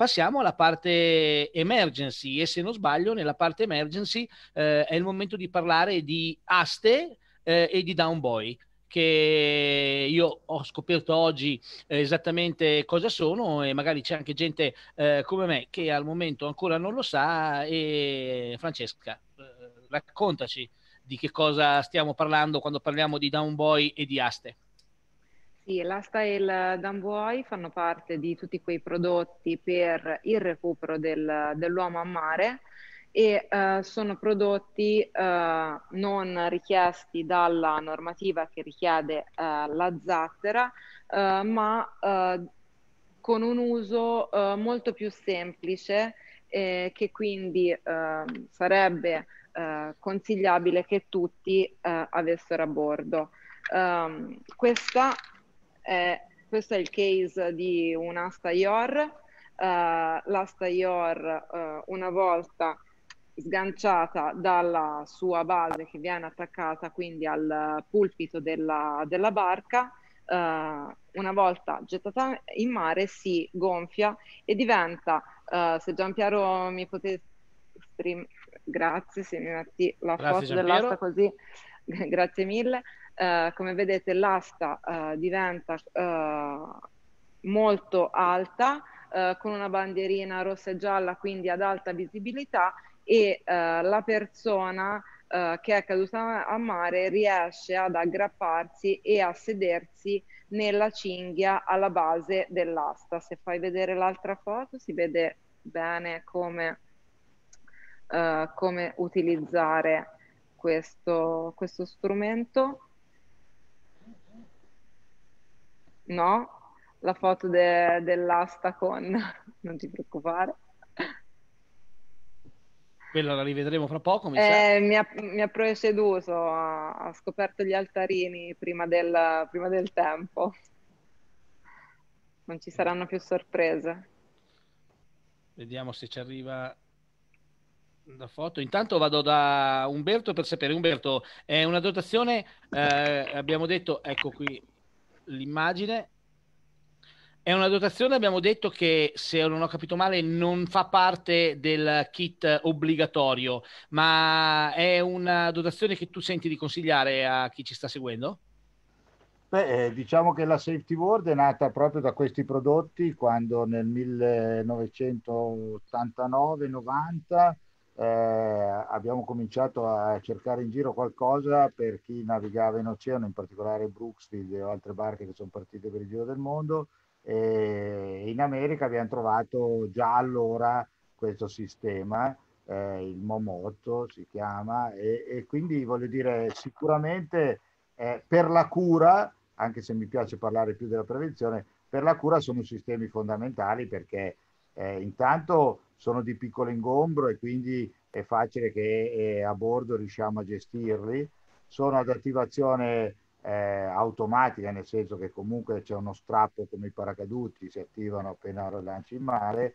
Speaker 1: Passiamo alla parte emergency e se non sbaglio nella parte emergency eh, è il momento di parlare di Aste eh, e di Downboy che io ho scoperto oggi eh, esattamente cosa sono e magari c'è anche gente eh, come me che al momento ancora non lo sa e Francesca eh, raccontaci di che cosa stiamo parlando quando parliamo di Downboy e di Aste.
Speaker 3: Sì, l'asta e il Dambuoi fanno parte di tutti quei prodotti per il recupero del, dell'uomo a mare e uh, sono prodotti uh, non richiesti dalla normativa che richiede uh, la zattera, ma con un uso molto più semplice eh, che quindi sarebbe consigliabile che tutti avessero a bordo. Um, questa eh, questo è il case di un'asta IOR. Eh, l'asta IOR eh, una volta sganciata dalla sua base che viene attaccata quindi al pulpito della, della barca, eh, una volta gettata in mare si gonfia e diventa, eh, se Giampiero mi potesse grazie se mi metti la Grazie, foto dell'asta così, grazie mille, eh, come vedete l'asta uh, diventa uh, molto alta con una bandierina rossa e gialla quindi ad alta visibilità e la persona che è caduta a mare riesce ad aggrapparsi e a sedersi nella cinghia alla base dell'asta. Se fai vedere l'altra foto si vede bene come, come utilizzare questo, questo strumento. No, la foto de- dell'asta con... non ti preoccupare.
Speaker 1: Quella la rivedremo fra poco, mi, eh,
Speaker 3: mi, ha, mi ha, preceduto, ha, ha, scoperto gli altarini prima del, prima del tempo. Non ci saranno più sorprese.
Speaker 1: Vediamo se ci arriva la foto. Intanto vado da Umberto per sapere. Umberto, è una dotazione, eh, abbiamo detto, ecco qui, l'immagine. È una dotazione, abbiamo detto che se non ho capito male non fa parte del kit obbligatorio, ma è una dotazione che tu senti di consigliare a chi ci sta seguendo?
Speaker 4: Beh, eh, diciamo che la Safety World è nata proprio da questi prodotti quando nel 1989-90 eh, abbiamo cominciato a cercare in giro qualcosa per chi navigava in oceano, in particolare Brooksfield o altre barche che sono partite per il giro del mondo. E in America abbiamo trovato già allora questo sistema, eh, il Momoto si chiama, e, e quindi voglio dire sicuramente eh, per la cura, anche se mi piace parlare più della prevenzione, per la cura sono sistemi fondamentali perché eh, intanto sono di piccolo ingombro e quindi è facile che eh, a bordo riusciamo a gestirli. Sono ad attivazione eh, automatica, nel senso che comunque c'è uno strappo come i paracaduti, si attivano appena lo lanci in mare.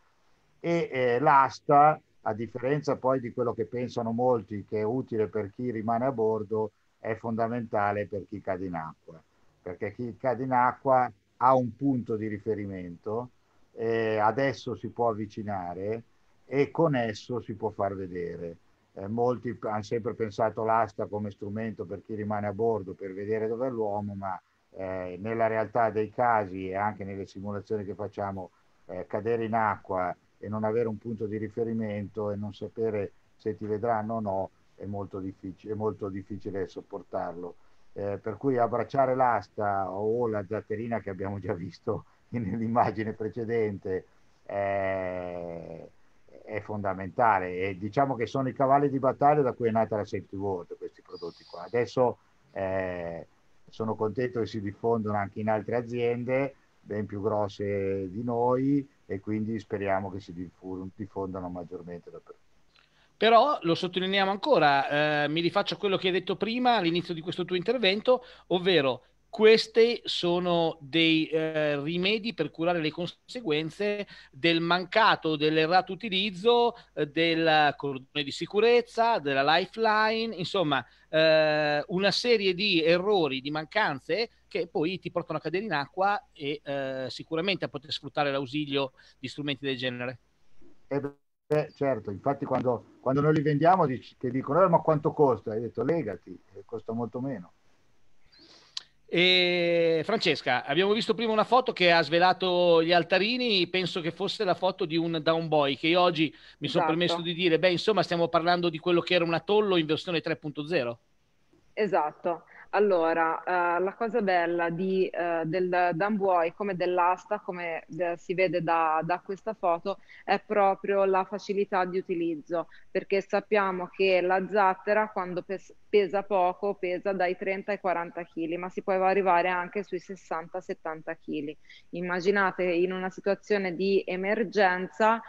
Speaker 4: E eh, l'asta, a differenza poi di quello che pensano molti, che è utile per chi rimane a bordo, è fondamentale per chi cade in acqua, perché chi cade in acqua ha un punto di riferimento, eh, adesso si può avvicinare e con esso si può far vedere. Eh, molti hanno sempre pensato l'asta come strumento per chi rimane a bordo per vedere dove è l'uomo, ma eh, nella realtà dei casi e anche nelle simulazioni che facciamo, eh, cadere in acqua e non avere un punto di riferimento e non sapere se ti vedranno o no è molto difficile, è molto difficile sopportarlo. Eh, per cui abbracciare l'asta o la zatterina che abbiamo già visto nell'immagine precedente eh, è fondamentale e diciamo che sono i cavalli di battaglia da cui è nata la Safety World questi prodotti qua. Adesso eh, sono contento che si diffondono anche in altre aziende ben più grosse di noi e quindi speriamo che si diffondano maggiormente dappertutto.
Speaker 1: Però lo sottolineiamo ancora, eh, mi rifaccio a quello che hai detto prima all'inizio di questo tuo intervento, ovvero questi sono dei eh, rimedi per curare le conseguenze del mancato, dell'errato utilizzo eh, del cordone di sicurezza, della lifeline, insomma eh, una serie di errori, di mancanze che poi ti portano a cadere in acqua e eh, sicuramente a poter sfruttare l'ausilio di strumenti del genere.
Speaker 4: Eh beh, certo, infatti quando, quando noi li vendiamo ti dicono eh, ma quanto costa? Hai detto legati, eh, costa molto meno.
Speaker 1: E Francesca, abbiamo visto prima una foto che ha svelato gli altarini, penso che fosse la foto di un down boy che io oggi mi esatto. sono permesso di dire, beh insomma stiamo parlando di quello che era un atollo in versione 3.0.
Speaker 3: Esatto, allora uh, la cosa bella di, uh, del down boy come dell'asta, come de- eh, si vede da, da questa foto, è proprio la facilità di utilizzo, perché sappiamo che la zattera quando pes- pesa poco, pesa dai 30 ai 40 kg, ma si può arrivare anche sui 60-70 kg. Immaginate in una situazione di emergenza, eh,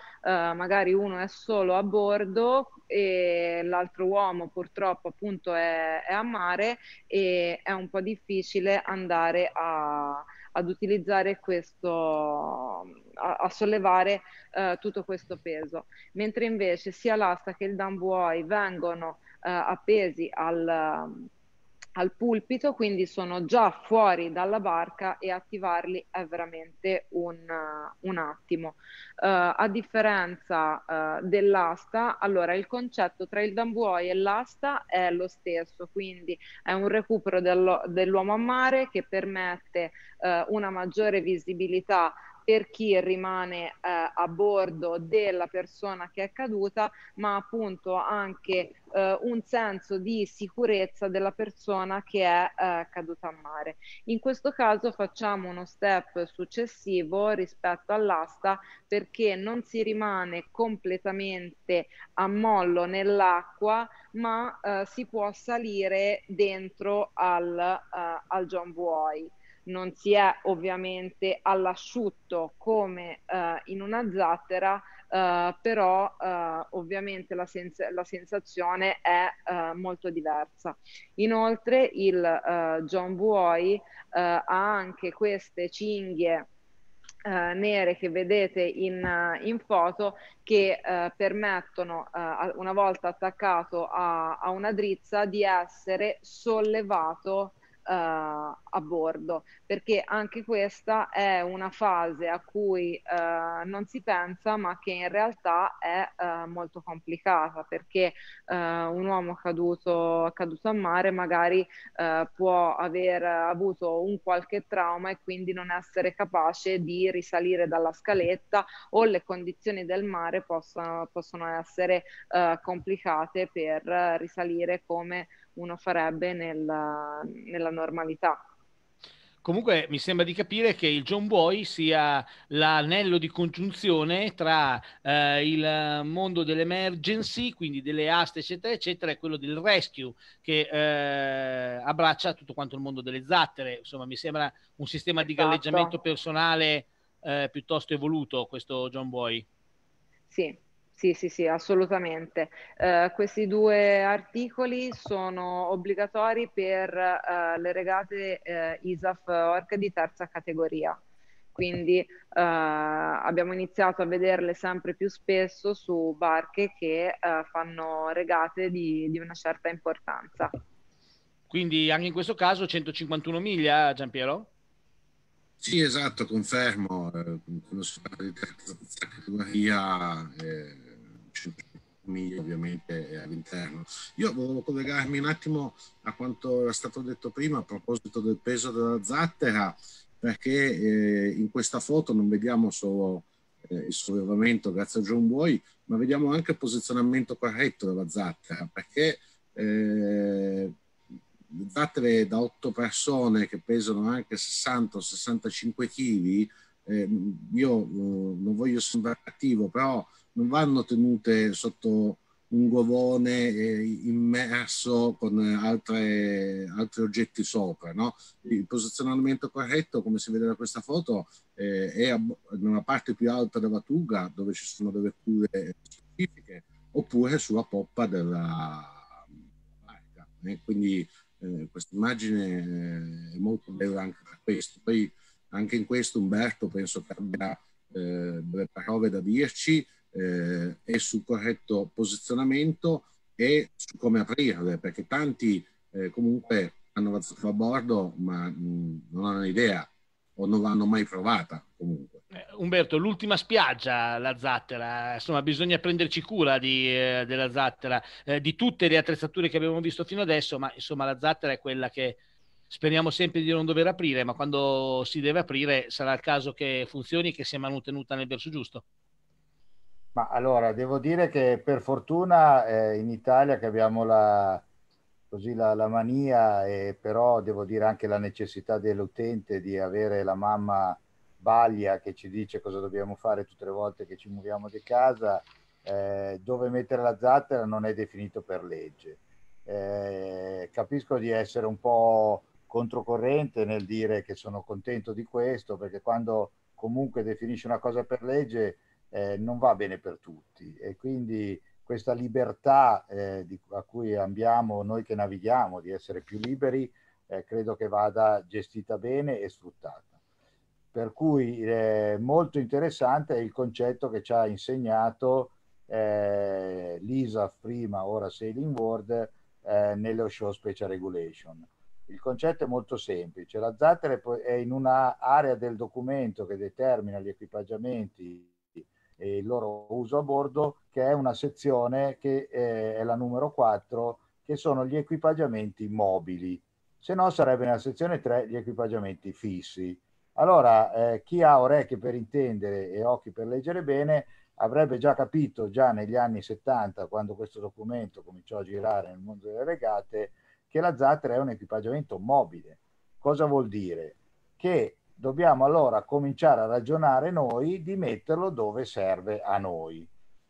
Speaker 3: magari uno è solo a bordo e l'altro uomo purtroppo appunto è, è a mare e è un po' difficile andare a, ad utilizzare questo, a, a sollevare eh, tutto questo peso. Mentre invece sia l'asta che il dumb vengono eh, appesi al, al pulpito, quindi sono già fuori dalla barca e attivarli è veramente un, eh, un attimo. Uh, a differenza uh, dell'asta, allora il concetto tra il dambuoi e l'asta è lo stesso, quindi è un recupero dello, dell'uomo a mare che permette uh, una maggiore visibilità per chi rimane eh, a bordo della persona che è caduta, ma appunto anche eh, un senso di sicurezza della persona che è eh, caduta a mare. In questo caso facciamo uno step successivo rispetto all'asta perché non si rimane completamente a mollo nell'acqua, ma eh, si può salire dentro al, eh, al John Buoy non si è ovviamente all'asciutto come eh, in una zattera, eh, però eh, ovviamente la, sens- la, sensazione è eh, molto diversa. Inoltre il eh, John Buoi eh, ha anche queste cinghie nere che vedete in, in foto che eh, permettono, eh, una volta attaccato a, a, una drizza, di essere sollevato eh, a bordo, perché anche questa è una fase a cui eh, non si pensa ma che in realtà è eh, molto complicata, perché un uomo caduto, caduto a mare magari può aver avuto un qualche trauma e quindi non essere capace di risalire dalla scaletta o le condizioni del mare possono, possono essere uh, complicate per risalire come uno farebbe nella, nella normalità.
Speaker 1: Comunque mi sembra di capire che il John Boy sia l'anello di congiunzione tra eh, il mondo dell'emergency, quindi delle aste, eccetera, eccetera, e quello del rescue che eh, abbraccia tutto quanto il mondo delle zattere. Insomma, mi sembra un sistema esatto. di galleggiamento personale eh, piuttosto evoluto questo John Boy.
Speaker 3: Sì, sì, sì, sì, assolutamente. Eh, questi due articoli sono obbligatori per eh, le regate eh, ISAF ORC di terza categoria. Quindi eh, abbiamo iniziato a vederle sempre più spesso su barche che eh, fanno regate di, di una certa importanza.
Speaker 1: Quindi anche in questo caso 151 miglia, Giampiero?
Speaker 2: Sì, esatto, confermo. Eh, quando si parla di terza categoria, eh, miglia ovviamente eh, all'interno. Io volevo collegarmi un attimo a quanto era stato detto prima a proposito del peso della zattera, perché eh, in questa foto non vediamo solo eh, il sollevamento grazie a John Boy, ma vediamo anche il posizionamento corretto della zattera, perché eh, zattere da otto persone che pesano anche 60 o 65 kg, eh, io eh, non voglio sembrare attivo, però non vanno tenute sotto un govone eh, immerso con eh, altre, altri oggetti sopra. No? Il posizionamento corretto, come si vede da questa foto, eh, è ab- nella parte più alta della tuga, dove ci sono delle cure specifiche, oppure sulla poppa della barca. Eh, quindi eh, questa immagine eh, è molto bella anche per questo. Poi anche in questo Umberto penso che abbia delle parole da dirci eh, e sul corretto posizionamento e su come aprirle, perché tanti eh, comunque hanno avanzato a bordo ma mh, mm, non hanno idea o non l'hanno mai provata comunque.
Speaker 1: Eh, Umberto, l'ultima spiaggia, la zattera, insomma bisogna prenderci cura di, eh, della zattera, eh, di tutte le attrezzature che abbiamo visto fino adesso, ma insomma la zattera è quella che speriamo sempre di non dover aprire, ma quando si deve aprire sarà il caso che funzioni e che sia mantenuta nel verso giusto.
Speaker 4: Ma allora, devo dire che per fortuna eh, in Italia che abbiamo la, così la, la, mania e però devo dire anche la necessità dell'utente di avere la mamma baglia che ci dice cosa dobbiamo fare tutte le volte che ci muoviamo di casa, eh, dove mettere la zattera non è definito per legge. Eh, capisco di essere un po' controcorrente nel dire che sono contento di questo perché quando comunque definisce una cosa per legge eh, non va bene per tutti e quindi questa libertà eh, di, a cui andiamo noi che navighiamo, di essere più liberi, eh, credo che vada gestita bene e sfruttata. Per cui eh, molto interessante è il concetto che ci ha insegnato eh, l'ISAF prima, ora Sailing World, eh, nelle show Special Regulation. Il concetto è molto semplice, la zattera è in un'area del documento che determina gli equipaggiamenti e il loro uso a bordo, che è una sezione che eh, è la numero 4, che sono gli equipaggiamenti mobili. Se no sarebbe nella sezione 3 gli equipaggiamenti fissi. Allora, eh, chi ha orecchie per intendere e occhi per leggere bene avrebbe già capito già negli anni 70, quando questo documento cominciò a girare nel mondo delle regate, che la zattera è un equipaggiamento mobile. Cosa vuol dire? Che dobbiamo allora cominciare a ragionare noi di metterlo dove serve a noi.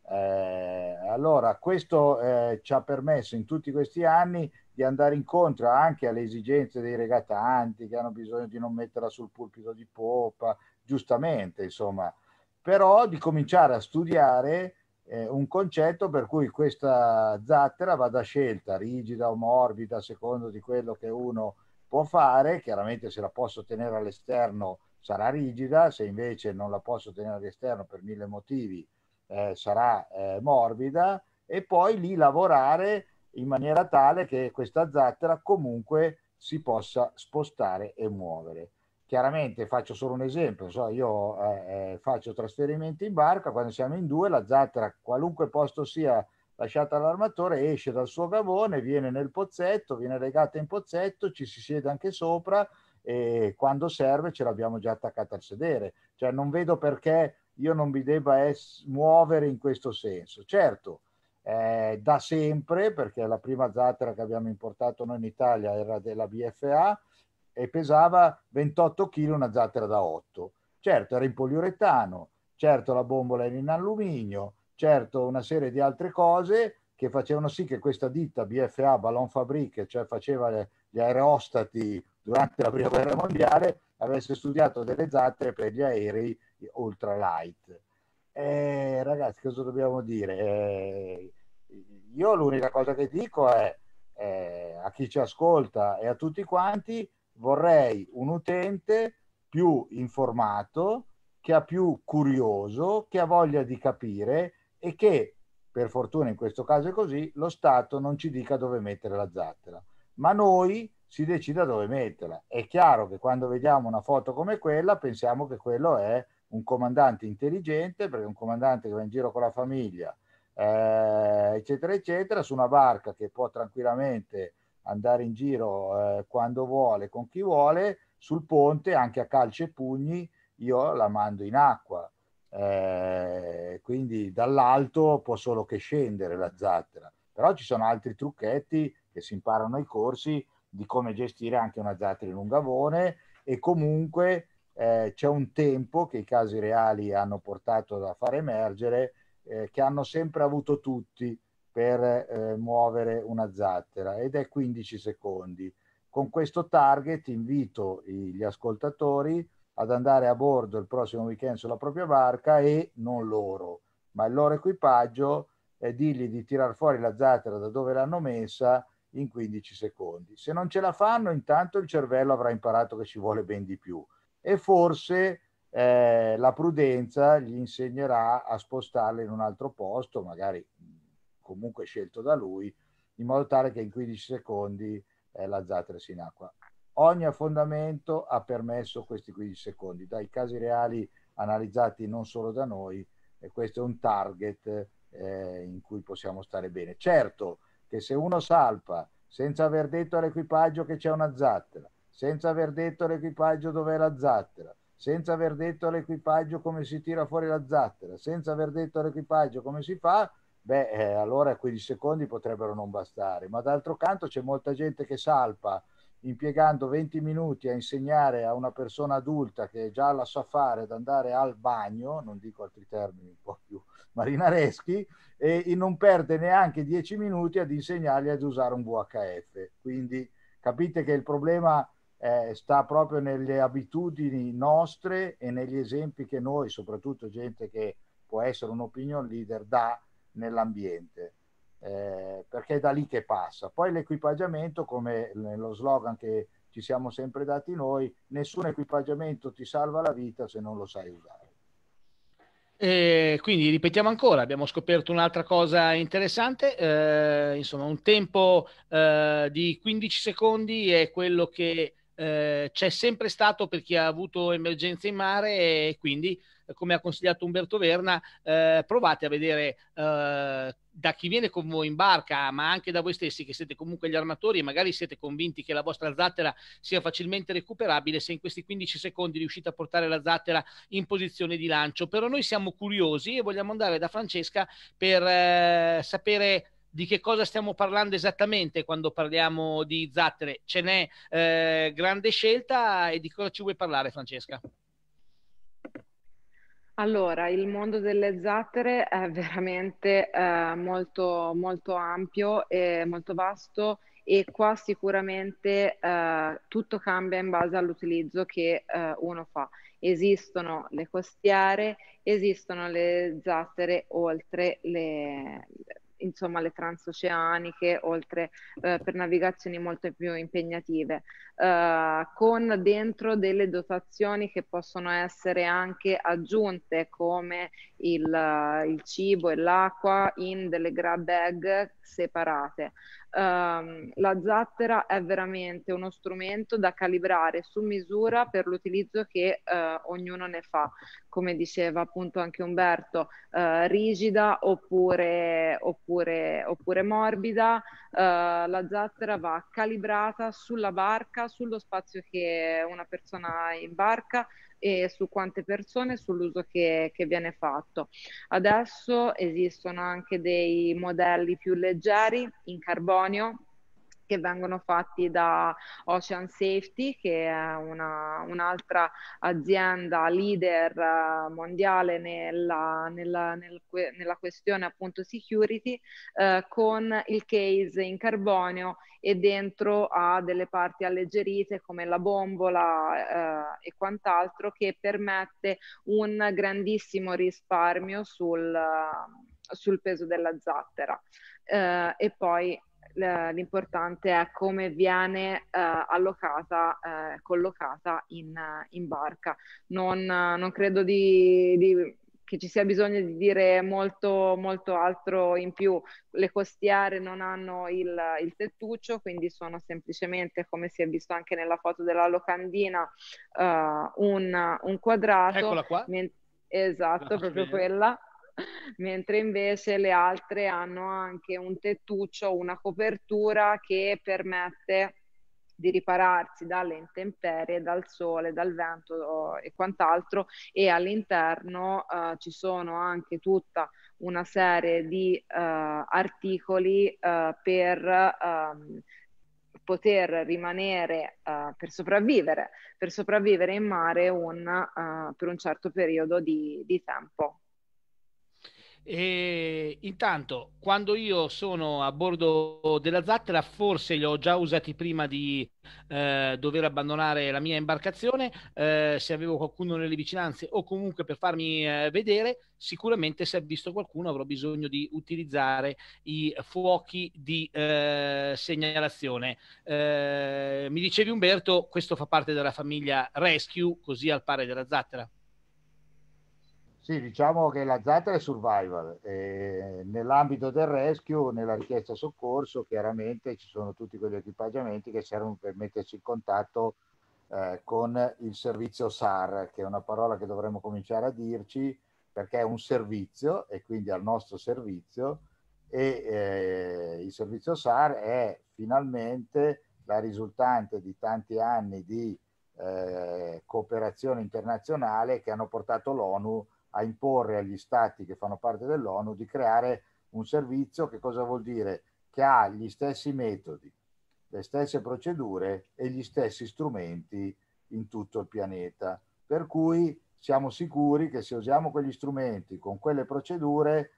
Speaker 4: Eh, allora, questo eh, ci ha permesso in tutti questi anni di andare incontro anche alle esigenze dei regatanti che hanno bisogno di non metterla sul pulpito di poppa, giustamente, insomma, però di cominciare a studiare eh, un concetto per cui questa zattera vada scelta rigida o morbida, secondo di quello che uno può fare, chiaramente se la posso tenere all'esterno sarà rigida, se invece non la posso tenere all'esterno per mille motivi eh, sarà eh, morbida e poi lì lavorare in maniera tale che questa zattera comunque si possa spostare e muovere. Chiaramente faccio solo un esempio, so, io eh, eh, faccio trasferimenti in barca, quando siamo in due la zattera, qualunque posto sia lasciata all'armatore, esce dal suo gavone, viene nel pozzetto, viene legata in pozzetto, ci si siede anche sopra e quando serve ce l'abbiamo già attaccata al sedere. Cioè non vedo perché io non mi debba es- muovere in questo senso. Certo, eh, da sempre, perché la prima zattera che abbiamo importato noi in Italia era della BFA e pesava 28 kg una zattera da 8. Certo, era in poliuretano, certo la bombola era in alluminio, certo una serie di altre cose che facevano sì che questa ditta BFA Ballon Fabrique, cioè faceva le, gli aerostati durante la prima guerra mondiale, avesse studiato delle zattere per gli aerei ultralight. Eh, ragazzi, cosa dobbiamo dire? Eh, io l'unica cosa che dico è eh, a chi ci ascolta e a tutti quanti, vorrei un utente più informato, che ha più curioso, che ha voglia di capire e che, per fortuna in questo caso è così, lo Stato non ci dica dove mettere la zattera, ma noi si decida dove metterla. È chiaro che quando vediamo una foto come quella pensiamo che quello è un comandante intelligente, perché un comandante che va in giro con la famiglia, eh, eccetera, eccetera, su una barca che può tranquillamente andare in giro eh, quando vuole, con chi vuole, sul ponte, anche a calci e pugni, io la mando in acqua eh, quindi dall'alto può solo che scendere la zattera. Però ci sono altri trucchetti che si imparano ai corsi di come gestire anche una zattera in un gavone e comunque eh, c'è un tempo che i casi reali hanno portato a far emergere eh, che hanno sempre avuto tutti per eh, muovere una zattera ed è 15 secondi. Con questo target invito gli ascoltatori ad andare a bordo il prossimo weekend sulla propria barca e non loro, ma il loro equipaggio e dirgli di tirar fuori la zattera da dove l'hanno messa in 15 secondi. Se non ce la fanno, intanto il cervello avrà imparato che ci vuole ben di più e forse eh, la prudenza gli insegnerà a spostarla in un altro posto, magari comunque scelto da lui, in modo tale che in 15 secondi eh, la zattera si inacqua ogni affondamento ha permesso questi 15 secondi. Dai casi reali analizzati non solo da noi, e questo è un target eh, in cui possiamo stare bene. Certo che se uno salpa senza aver detto all'equipaggio che c'è una zattera, senza aver detto all'equipaggio dov'è la zattera, senza aver detto all'equipaggio come si tira fuori la zattera, senza aver detto all'equipaggio come si fa, beh, eh, allora 15 secondi potrebbero non bastare. Ma d'altro canto c'è molta gente che salpa impiegando 20 minuti a insegnare a una persona adulta che già la sa fare ad andare al bagno, non dico altri termini un po' più marinareschi, e non perde neanche 10 minuti ad insegnargli ad usare un VHF. Quindi capite che il problema eh, sta proprio nelle abitudini nostre e negli esempi che noi, soprattutto gente che può essere un opinion leader, dà nell'ambiente eh, perché è da lì che passa. Poi l'equipaggiamento, come nello slogan che ci siamo sempre dati noi, nessun equipaggiamento ti salva la vita se non lo sai usare.
Speaker 1: E quindi ripetiamo ancora, abbiamo scoperto un'altra cosa interessante, eh, insomma un tempo eh, di 15 secondi è quello che eh, c'è sempre stato per chi ha avuto emergenze in mare e quindi eh, come ha consigliato Umberto Verna, eh, provate a vedere eh, da chi viene con voi in barca, ma anche da voi stessi che siete comunque gli armatori e magari siete convinti che la vostra zattera sia facilmente recuperabile se in questi 15 secondi riuscite a portare la zattera in posizione di lancio. Però noi siamo curiosi e vogliamo andare da Francesca per eh, sapere di che cosa stiamo parlando esattamente quando parliamo di zattere. Ce n'è eh, grande scelta e di cosa ci vuoi parlare Francesca?
Speaker 3: Allora, il mondo delle zattere è veramente eh, molto, molto ampio e molto vasto e qua sicuramente eh, tutto cambia in base all'utilizzo che eh, uno fa. Esistono le costiere, esistono le zattere oltre le, insomma le transoceaniche, oltre eh, per navigazioni molto più impegnative, eh, con dentro delle dotazioni che possono essere anche aggiunte come il, il cibo e l'acqua in delle grab bag separate ehm, la zattera è veramente uno strumento da calibrare su misura per l'utilizzo che eh, ognuno ne fa, come diceva appunto anche Umberto, eh, rigida oppure, oppure, oppure morbida, eh, la zattera va calibrata sulla barca, sullo spazio che una persona imbarca e su quante persone e sull'uso che, che viene fatto. Adesso esistono anche dei modelli più leggeri in carbonio che vengono fatti da Ocean Safety, che è una, un'altra azienda leader eh, mondiale nella, nella, nel, nella questione appunto security, eh, con il case in carbonio e dentro ha delle parti alleggerite come la bombola eh, e quant'altro che permette un grandissimo risparmio sul, sul peso della zattera. Eh, e poi l'importante è come viene eh, allocata, eh, collocata in, in barca. Non, non credo di, di, che ci sia bisogno di dire molto, molto altro in più. Le costiere non hanno il, il tettuccio, quindi sono semplicemente, come si è visto anche nella foto della locandina, eh, un, un, quadrato. Eccola qua. Esatto, ah, proprio bene. quella mentre invece le altre hanno anche un tettuccio, una copertura che permette di ripararsi dalle intemperie, dal sole, dal vento e quant'altro e all'interno uh, ci sono anche tutta una serie di uh, articoli uh, per um, poter rimanere, per sopravvivere, per sopravvivere in mare un, per un certo periodo di, di tempo.
Speaker 1: E intanto, quando io sono a bordo della zattera, forse li ho già usati prima di eh, dover abbandonare la mia imbarcazione, eh, se avevo qualcuno nelle vicinanze o comunque per farmi eh, vedere, sicuramente se ha visto qualcuno avrò bisogno di utilizzare i fuochi di eh, segnalazione. Eh, mi dicevi Umberto, questo fa parte della famiglia Rescue, così al pari della zattera.
Speaker 4: Sì, diciamo che la zattera è survival. E nell'ambito del rescue, nella richiesta soccorso, chiaramente ci sono tutti quegli equipaggiamenti che servono per metterci in contatto eh, con il servizio SAR, che è una parola che dovremmo cominciare a dirci perché è un servizio e quindi al nostro servizio e eh, il servizio SAR è finalmente la risultante di tanti anni di eh, cooperazione internazionale che hanno portato l'ONU a imporre agli stati che fanno parte dell'ONU di creare un servizio che cosa vuol dire? Che ha gli stessi metodi, le stesse procedure e gli stessi strumenti in tutto il pianeta. Per cui siamo sicuri che se usiamo quegli strumenti con quelle procedure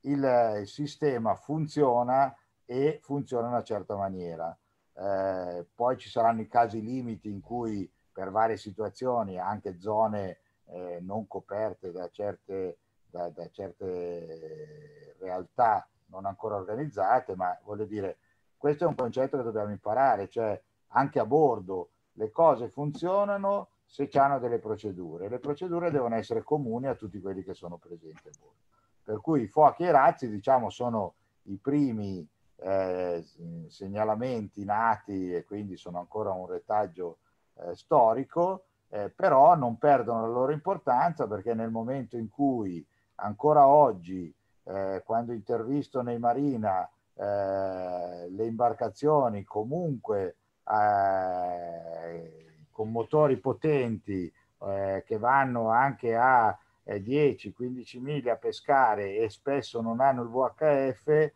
Speaker 4: il, il sistema funziona e funziona in una certa maniera. Eh, poi ci saranno i casi limiti in cui per varie situazioni, anche zone eh, non coperte da certe, da, da certe realtà non ancora organizzate, ma voglio dire, questo è un concetto che dobbiamo imparare, cioè anche a bordo le cose funzionano se hanno delle procedure. Le procedure devono essere comuni a tutti quelli che sono presenti a bordo. Per cui i fuochi e i razzi, diciamo, sono i primi eh, segnalamenti nati e quindi sono ancora un retaggio eh, storico eh, però non perdono la loro importanza perché nel momento in cui ancora oggi, eh, quando intervisto nei Marina, eh, le imbarcazioni comunque eh, con motori potenti eh, che vanno anche a 10-15 eh, miglia a pescare e spesso non hanno il VHF,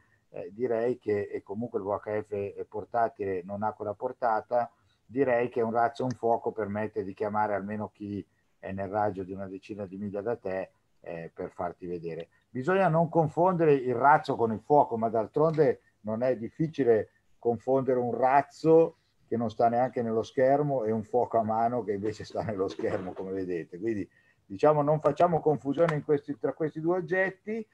Speaker 4: direi che comunque il VHF è portatile, non ha quella portata, direi che un razzo un fuoco permette di chiamare almeno chi è nel raggio di una decina di miglia da te eh, per farti vedere. Bisogna non confondere il razzo con il fuoco, ma d'altronde non è difficile confondere un razzo che non sta neanche nello schermo e un fuoco a mano che invece sta nello schermo, come vedete. Quindi diciamo non facciamo confusione questi, tra questi due oggetti,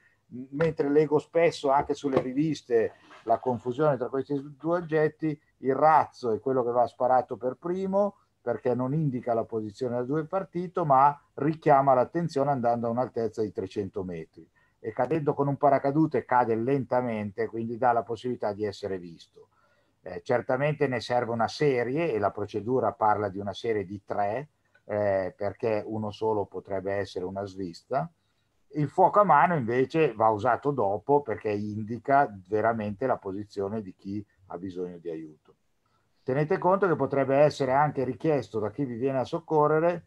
Speaker 4: mentre leggo spesso anche sulle riviste la confusione tra questi due oggetti, il razzo è quello che va sparato per primo perché non indica la posizione da due partito, ma richiama l'attenzione andando a un'altezza di 300 metri e cadendo con un paracadute cade lentamente, quindi dà la possibilità di essere visto. Eh, certamente ne serve una serie e la procedura parla di una serie di tre, eh, perché uno solo potrebbe essere una svista. Il fuoco a mano invece va usato dopo perché indica veramente la posizione di chi ha bisogno di aiuto. Tenete conto che potrebbe essere anche richiesto da chi vi viene a soccorrere,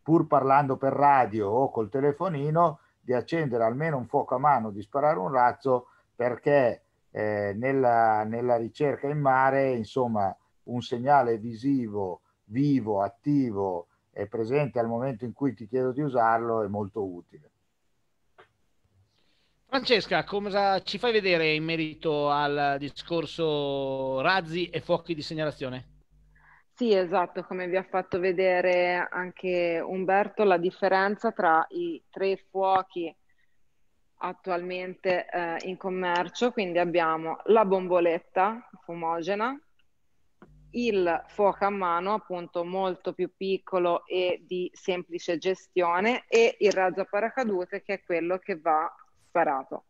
Speaker 4: pur parlando per radio o col telefonino, di accendere almeno un fuoco a mano, di sparare un razzo, perché eh, nella, nella ricerca in mare, insomma, un segnale visivo, vivo, attivo, è presente al momento in cui ti chiedo di usarlo, è molto utile.
Speaker 1: Francesca, cosa ci fai vedere in merito al discorso razzi e fuochi di segnalazione?
Speaker 3: Sì, esatto, come vi ha fatto vedere anche Umberto, la differenza tra i tre fuochi attualmente eh, in commercio, quindi abbiamo la bomboletta fumogena, il fuoco a mano, appunto molto più piccolo e di semplice gestione, e il razzo a paracadute che è quello che va sparato.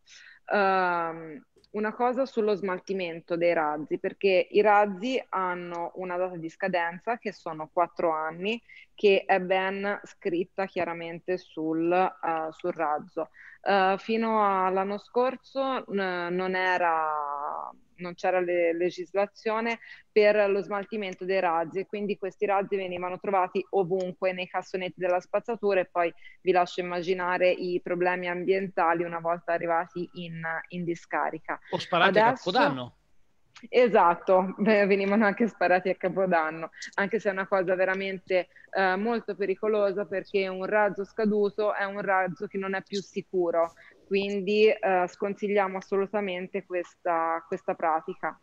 Speaker 3: Um, una cosa sullo smaltimento dei razzi, perché i razzi hanno una data di scadenza che sono quattro anni, che è ben scritta chiaramente sul, uh, sul razzo. Uh, fino all'anno scorso uh, non era non c'era le, legislazione per lo smaltimento dei razzi e quindi questi razzi venivano trovati ovunque nei cassonetti della spazzatura e poi vi lascio immaginare i problemi ambientali una volta arrivati in, in discarica. O sparati Adesso... a Capodanno. Esatto, venivano anche sparati a Capodanno, anche se è una cosa veramente eh, molto pericolosa perché un razzo scaduto è un razzo che non è più sicuro quindi eh, sconsigliamo assolutamente questa, questa pratica.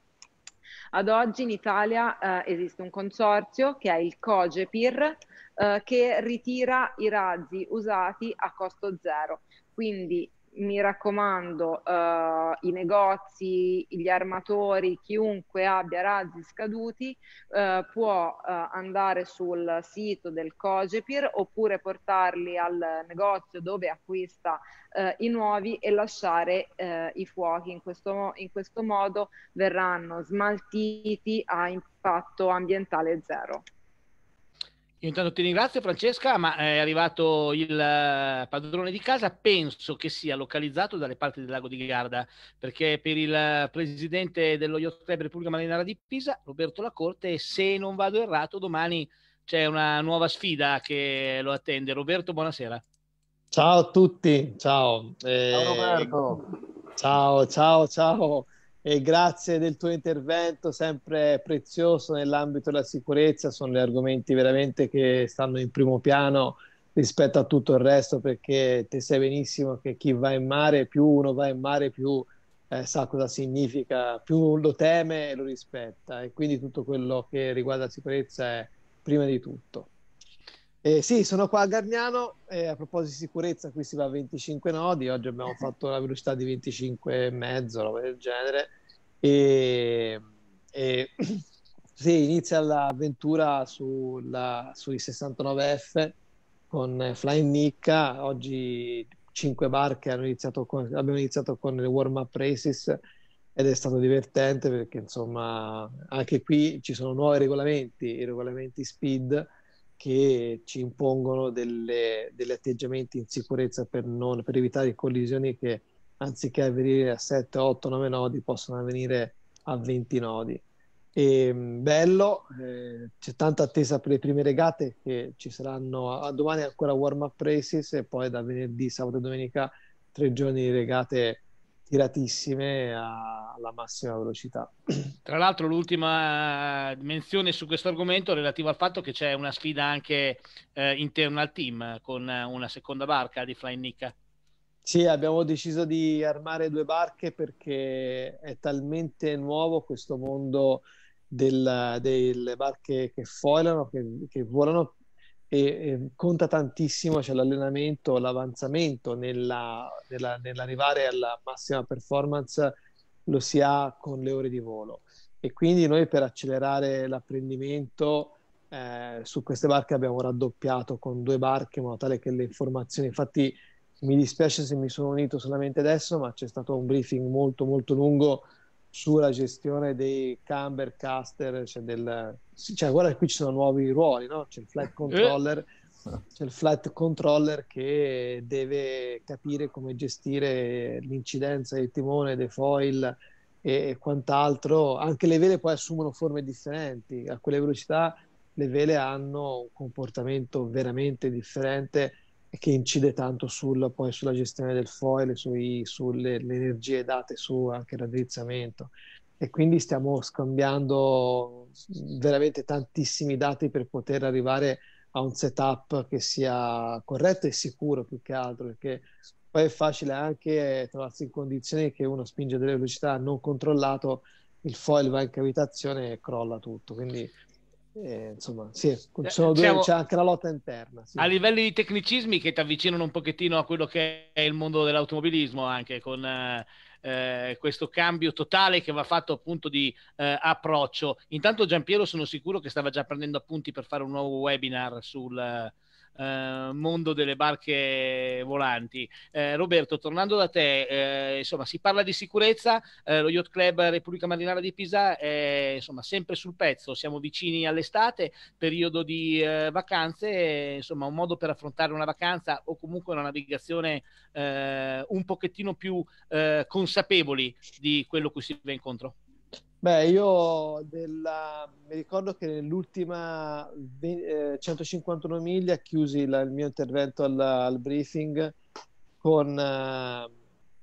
Speaker 3: Ad oggi in Italia eh, esiste un consorzio che è il COGEPIR eh, che ritira i razzi usati a costo zero. Quindi mi raccomando, eh, i negozi, gli armatori, chiunque abbia razzi scaduti eh, può eh, andare sul sito del Cogepir oppure portarli al negozio dove acquista eh, i nuovi e lasciare eh, i fuochi. In questo, in questo modo verranno smaltiti a impatto ambientale zero.
Speaker 1: Io intanto ti ringrazio Francesca, ma è arrivato il eh, padrone di casa, penso che sia localizzato dalle parti del lago di Garda, perché per il presidente dello Yacht Club Repubblica Marinara di Pisa, Roberto Lacorte, se non vado errato, domani c'è una nuova sfida che lo attende. Roberto, buonasera.
Speaker 5: Ciao a tutti, ciao. Eh, ciao Roberto. Ciao, ciao, ciao e grazie del tuo intervento, sempre prezioso nell'ambito della sicurezza, sono gli argomenti veramente che stanno in primo piano rispetto a tutto il resto perché te sai benissimo che chi va in mare, più uno va in mare, più eh, sa cosa significa, più lo teme e lo rispetta e quindi tutto quello che riguarda la sicurezza è prima di tutto. Eh, sì, sono qua a Garniano. Eh, a proposito di sicurezza, qui si va a 25 nodi. Oggi abbiamo fatto la velocità di 25,5, roba del genere. E, e sì, inizia l'avventura sulla, sui 69F con Flying Nicca. Oggi 5 barche iniziato con, abbiamo iniziato con le warm up races ed è stato divertente perché insomma anche qui ci sono nuovi regolamenti, i regolamenti speed che ci impongono delle, degli atteggiamenti in sicurezza per, non, per, evitare collisioni che anziché avvenire a 7, 8, 9 nodi possono avvenire a 20 nodi. E, mm, bello, eh, c'è tanta attesa per le prime regate che ci saranno a, a domani ancora warm up races e poi da venerdì, sabato e domenica tre giorni di regate tiratissime alla massima velocità.
Speaker 1: Tra l'altro l'ultima eh, menzione su questo argomento relativa al fatto che c'è una sfida anche eh, interna al team con una seconda barca di Flying Nika.
Speaker 5: Sì, abbiamo deciso di armare due barche perché è talmente nuovo questo mondo del, delle barche che foilano, che, che volano, e, e conta tantissimo cioè, l'allenamento, l'avanzamento nella, nella, nell'arrivare alla massima performance lo si ha con le ore di volo e quindi noi per accelerare l'apprendimento eh, su queste barche abbiamo raddoppiato con due barche in modo tale che le informazioni infatti mi dispiace se mi sono unito solamente adesso ma c'è stato un briefing molto molto lungo sulla gestione dei camber, caster, cioè, del, cioè guarda qui ci sono nuovi ruoli, no? c'è il flight eh. controller, c'è il flight controller che deve capire come gestire l'incidenza del timone, dei foil e, e quant'altro, anche le vele poi assumono forme differenti, a quelle velocità le vele hanno un comportamento veramente differente che incide tanto sul, poi sulla gestione del foil, sui, sulle energie date su anche raddrizzamento. E quindi stiamo scambiando veramente tantissimi dati per poter arrivare a un setup che sia corretto e sicuro più che altro, perché poi è facile anche trovarsi in condizioni che uno spinge delle velocità non controllato, il foil va in cavitazione e crolla tutto. Quindi eh, insomma, sì, eh, due, diciamo, c'è anche la lotta interna. Sì. A
Speaker 1: livelli di tecnicismi che ti avvicinano un pochettino a quello che è il mondo dell'automobilismo, anche con eh, eh questo cambio totale che va fatto appunto di eh, approccio. Intanto Giampiero sono sicuro che stava già prendendo appunti per fare un nuovo webinar sul, eh, mondo delle barche volanti. Eh, Roberto, tornando da te, eh, insomma, si parla di sicurezza, eh, lo Yacht Club Repubblica Marinara di Pisa è insomma, sempre sul pezzo, siamo vicini all'estate, periodo di eh, vacanze, insomma un modo per affrontare una vacanza o comunque una navigazione un pochettino più consapevoli di quello cui si va incontro.
Speaker 5: Beh, io della... mi ricordo che nell'ultima 151 eh, miglia chiusi la, il mio intervento al, al briefing con, eh,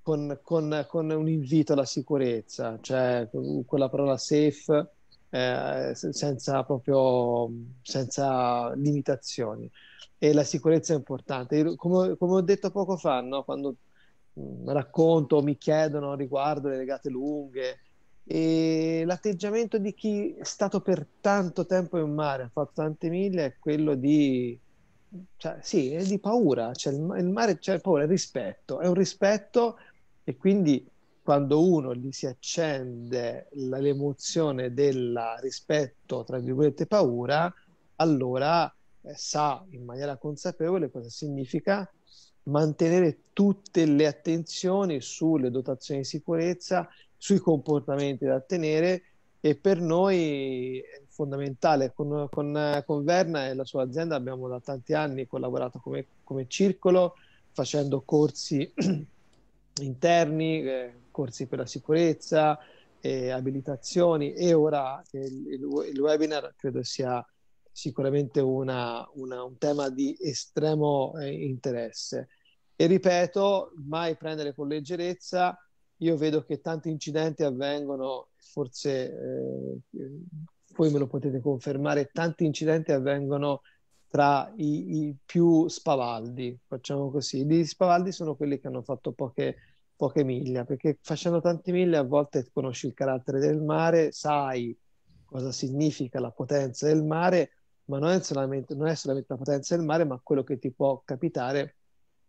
Speaker 5: con, con, con, un invito alla sicurezza, cioè con la parola safe eh, senza proprio senza limitazioni. E la sicurezza è importante. Come, come ho detto poco fa, no? quando mm, racconto, mi chiedono riguardo le legate lunghe e l'atteggiamento di chi è stato per tanto tempo in mare, ha fatto tante miglia, è quello di, cioè, sì, è di paura. Cioè, il, mare c'è cioè, paura, è rispetto, è un rispetto e quindi quando uno gli si accende l'emozione del rispetto, tra virgolette, paura, allora eh, sa in maniera consapevole cosa significa mantenere tutte le attenzioni sulle dotazioni di sicurezza sui comportamenti da tenere e per noi è fondamentale. Con, con, con Verna e la sua azienda abbiamo da tanti anni collaborato come, come circolo facendo corsi interni, eh, corsi per la sicurezza, eh, abilitazioni e ora eh, il, il, webinar credo sia sicuramente una, una, un tema di estremo eh, interesse. E ripeto, mai prendere con leggerezza io vedo che tanti incidenti avvengono, forse eh, voi me lo potete confermare, tanti incidenti avvengono tra i, i, più spavaldi, facciamo così. Gli spavaldi sono quelli che hanno fatto poche, poche miglia, perché facendo tanti miglia a volte conosci il carattere del mare, sai cosa significa la potenza del mare, ma non è solamente, non è solamente la potenza del mare, ma quello che ti può capitare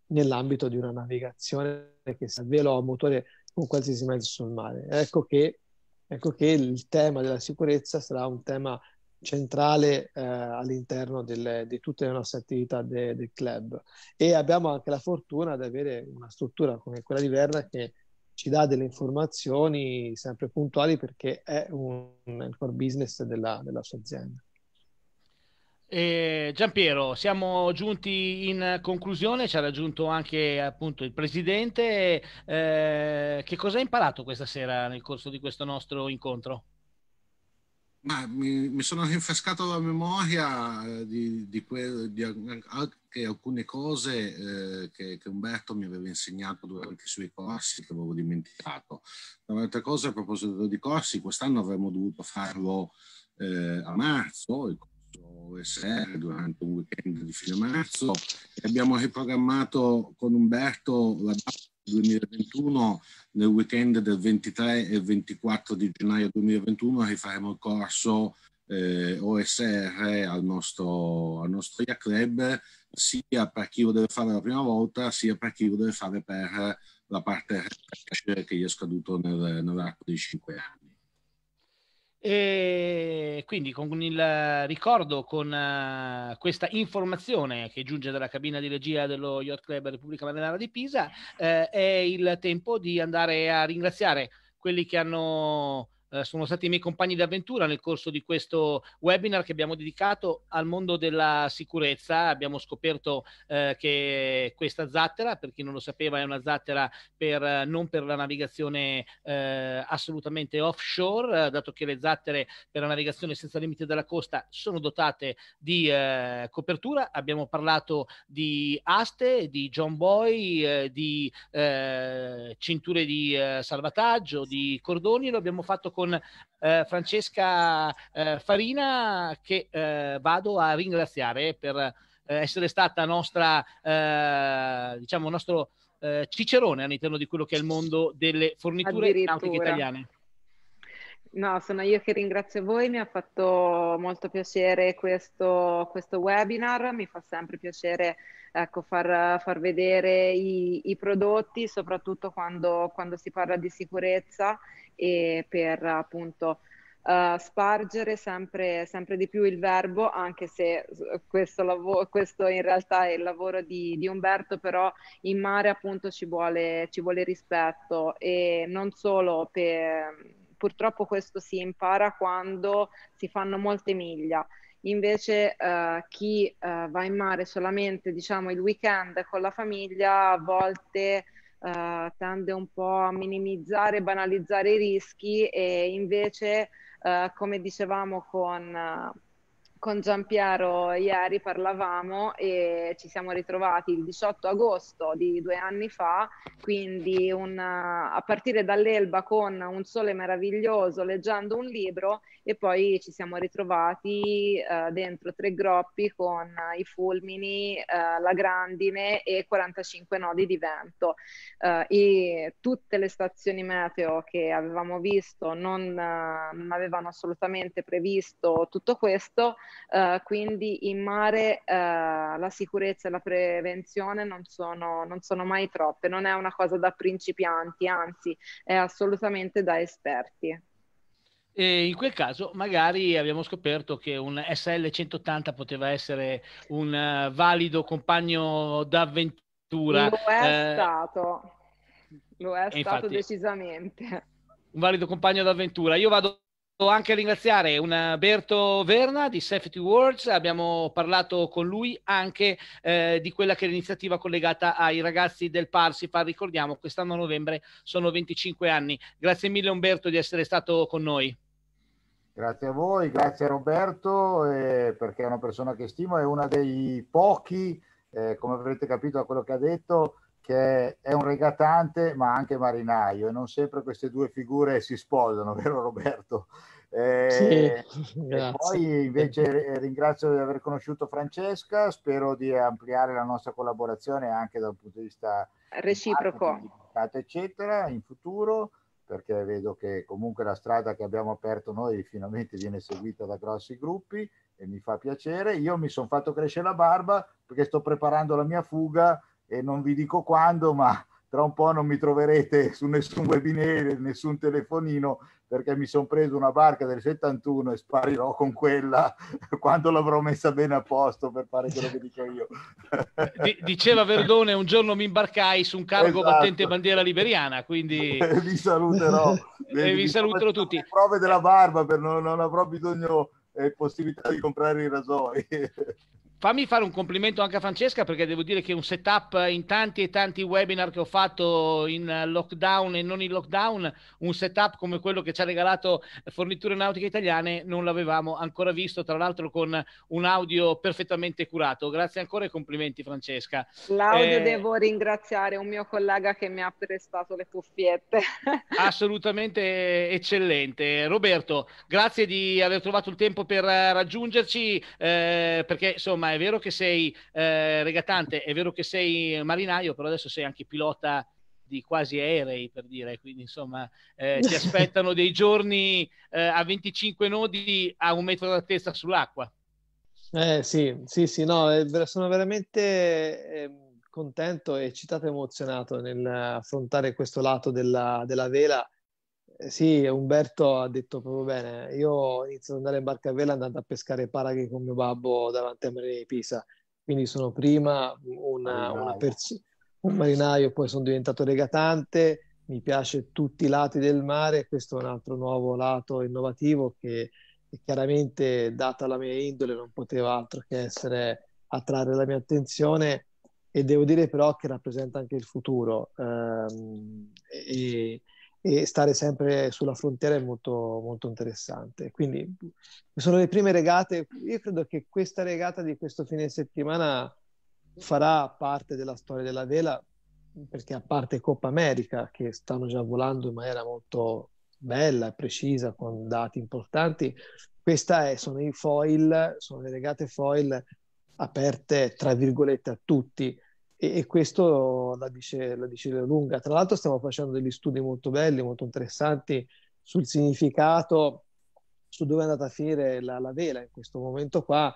Speaker 5: nell'ambito di una navigazione che sia a velo o motore con qualsiasi mezzo sul mare. Ecco che, ecco che il tema della sicurezza sarà un tema centrale eh, all'interno delle, di tutte le nostre attività del de club e abbiamo anche la fortuna di avere una struttura come quella di Verna che ci dà delle informazioni sempre puntuali perché è un, il core business della, della sua azienda.
Speaker 2: Eh,
Speaker 1: Giampiero, siamo giunti in conclusione, ci ha raggiunto anche appunto il presidente. Eh, che cosa hai imparato questa sera nel corso di questo nostro incontro?
Speaker 2: Ma, mi, mi, sono rinfrescato la memoria eh, di, di, que, di anche alcune cose eh, che, che, Umberto mi aveva insegnato durante i suoi corsi che avevo dimenticato. Un'altra cosa a proposito di corsi, quest'anno avremmo dovuto farlo eh, a marzo, il OSR durante un weekend di fine marzo e abbiamo riprogrammato con Umberto la data 2021 nel weekend del 23 e 24 di gennaio 2021 rifaremo il corso eh, OSR al nostro, al nostro IA Club sia per chi lo deve fare la prima volta sia per chi lo deve fare per la parte che gli è scaduto nel, nell'arco dei 5 anni.
Speaker 1: E quindi con il ricordo, con eh, questa informazione che giunge dalla cabina di regia dello Yacht Club Repubblica Marinara di Pisa, eh, è il tempo di andare a ringraziare quelli che hanno eh, sono stati i miei compagni d'avventura nel corso di questo webinar che abbiamo dedicato al mondo della sicurezza. Abbiamo scoperto eh, che questa zattera, per chi non lo sapeva, è una zattera per, eh, non per la navigazione eh, assolutamente offshore, eh, dato che le zattere per la navigazione senza limite della costa sono dotate di copertura. Abbiamo parlato di aste, di John Boy, di cinture di salvataggio, di cordoni. Lo abbiamo fatto con eh, Francesca eh, Farina che eh, vado a ringraziare per eh, essere stata nostra, eh, diciamo, nostro eh, cicerone all'interno di quello che è il mondo delle forniture nautiche italiane.
Speaker 3: No, sono io che ringrazio voi, mi ha fatto molto piacere questo, questo webinar, mi fa sempre piacere ecco, far, far, vedere i, i prodotti, soprattutto quando, quando, si parla di sicurezza e per appunto uh, spargere sempre, sempre, di più il verbo, anche se questo, lav- questo in realtà è il lavoro di, di, Umberto, però in mare appunto ci vuole, ci vuole rispetto e non solo per purtroppo questo si impara quando si fanno molte miglia. Invece eh, chi eh, va in mare solamente diciamo, il weekend con la famiglia a volte eh, tende un po' a minimizzare, banalizzare i rischi e invece, eh, come dicevamo con eh, con Giampiero ieri parlavamo e ci siamo ritrovati il 18 agosto di due anni fa, quindi un, a partire dall'Elba con un sole meraviglioso, leggendo un libro e poi ci siamo ritrovati uh, dentro tre groppi con i fulmini, uh, la grandine e 45 nodi di vento. e eh, tutte le stazioni meteo che avevamo visto non, non avevano assolutamente previsto tutto questo Uh, quindi in mare uh, la sicurezza e la prevenzione non sono, non sono, mai troppe, non è una cosa da principianti, anzi è assolutamente da esperti.
Speaker 1: E in quel caso magari abbiamo scoperto che un SL180 poteva essere un eh, valido compagno d'avventura. Lo è eh,
Speaker 3: stato, lo è stato infatti, decisamente.
Speaker 1: Un valido compagno d'avventura. Io vado anche ringraziare un eh, Berto Verna di Safety Words, abbiamo parlato con lui anche eh, di quella che è l'iniziativa collegata ai ragazzi del Parsifal, ricordiamo quest'anno a novembre sono 25 anni. Grazie mille Umberto di essere stato con noi.
Speaker 4: Grazie a voi, grazie a Roberto eh, perché è una persona che stimo, è una dei pochi, eh, come avrete capito da quello che ha detto, che è un regatante ma anche marinaio e non sempre queste due figure si sposano, vero Roberto? Eh,
Speaker 3: sì, poi invece
Speaker 4: ringrazio di aver conosciuto Francesca, spero di ampliare la nostra collaborazione anche dal punto di vista reciproco, eccetera, in futuro perché vedo che comunque la strada che abbiamo aperto noi finalmente viene seguita da grossi gruppi e mi fa piacere. Io mi sono fatto crescere la barba perché sto preparando la mia fuga e non vi dico quando, ma tra un po' non mi troverete su nessun webinare, nessun telefonino, perché mi sono preso una barca del 71 e sparirò con quella quando l'avrò messa bene a posto per fare quello che dico io.
Speaker 1: diceva Verdone, un giorno mi imbarcai su un cargo esatto. battente bandiera liberiana, quindi... vi
Speaker 4: saluterò. e vi
Speaker 1: saluterò tutti.
Speaker 4: Prove della barba, per non, non avrò bisogno e eh, possibilità di comprare i rasoi.
Speaker 1: Fammi fare un complimento anche a Francesca perché devo dire che un setup in tanti e tanti webinar che ho fatto in lockdown e non in lockdown, un setup come quello che ci ha regalato Forniture Nautiche Italiane non l'avevamo ancora visto, tra l'altro con un audio perfettamente curato. Grazie ancora e complimenti Francesca. L'audio eh, devo
Speaker 3: ringraziare un mio collega che mi ha prestato le cuffiette.
Speaker 1: assolutamente eccellente. Roberto, grazie di aver trovato il tempo per raggiungerci eh, perché insomma insomma è vero che sei eh, regatante, è vero che sei marinaio, però adesso sei anche pilota di quasi aerei per dire, quindi insomma eh, ti aspettano dei giorni eh, a 25 nodi a un metro d'altezza sull'acqua.
Speaker 5: Eh sì, sì, sì, no, eh, sono veramente ehm, contento, eccitato e emozionato nell'affrontare questo lato della, della vela eh, sì, Umberto ha detto proprio bene. Io ho iniziato ad andare in barca a vela andando a pescare paraghi con mio babbo davanti a Marina di Pisa. Quindi sono prima una, una pers- un marinaio, poi sono diventato regatante. Mi piace tutti i lati del mare. Questo è un altro nuovo lato innovativo che chiaramente, data la mia indole, non poteva altro che essere attrarre la mia attenzione. E devo dire però che rappresenta anche il futuro. Ehm, e, e stare sempre sulla frontiera è molto, molto interessante. Quindi sono le prime regate, io credo che questa regata di questo fine settimana farà parte della storia della vela, perché a parte Coppa America, che stanno già volando in maniera molto bella e precisa, con dati importanti, questa è, sono i foil, sono le regate foil aperte, tra virgolette, a tutti e, e questo la dice, la dice lunga. Tra l'altro stiamo facendo degli studi molto belli, molto interessanti sul significato, su dove è andata a finire la, la vela in questo momento qua.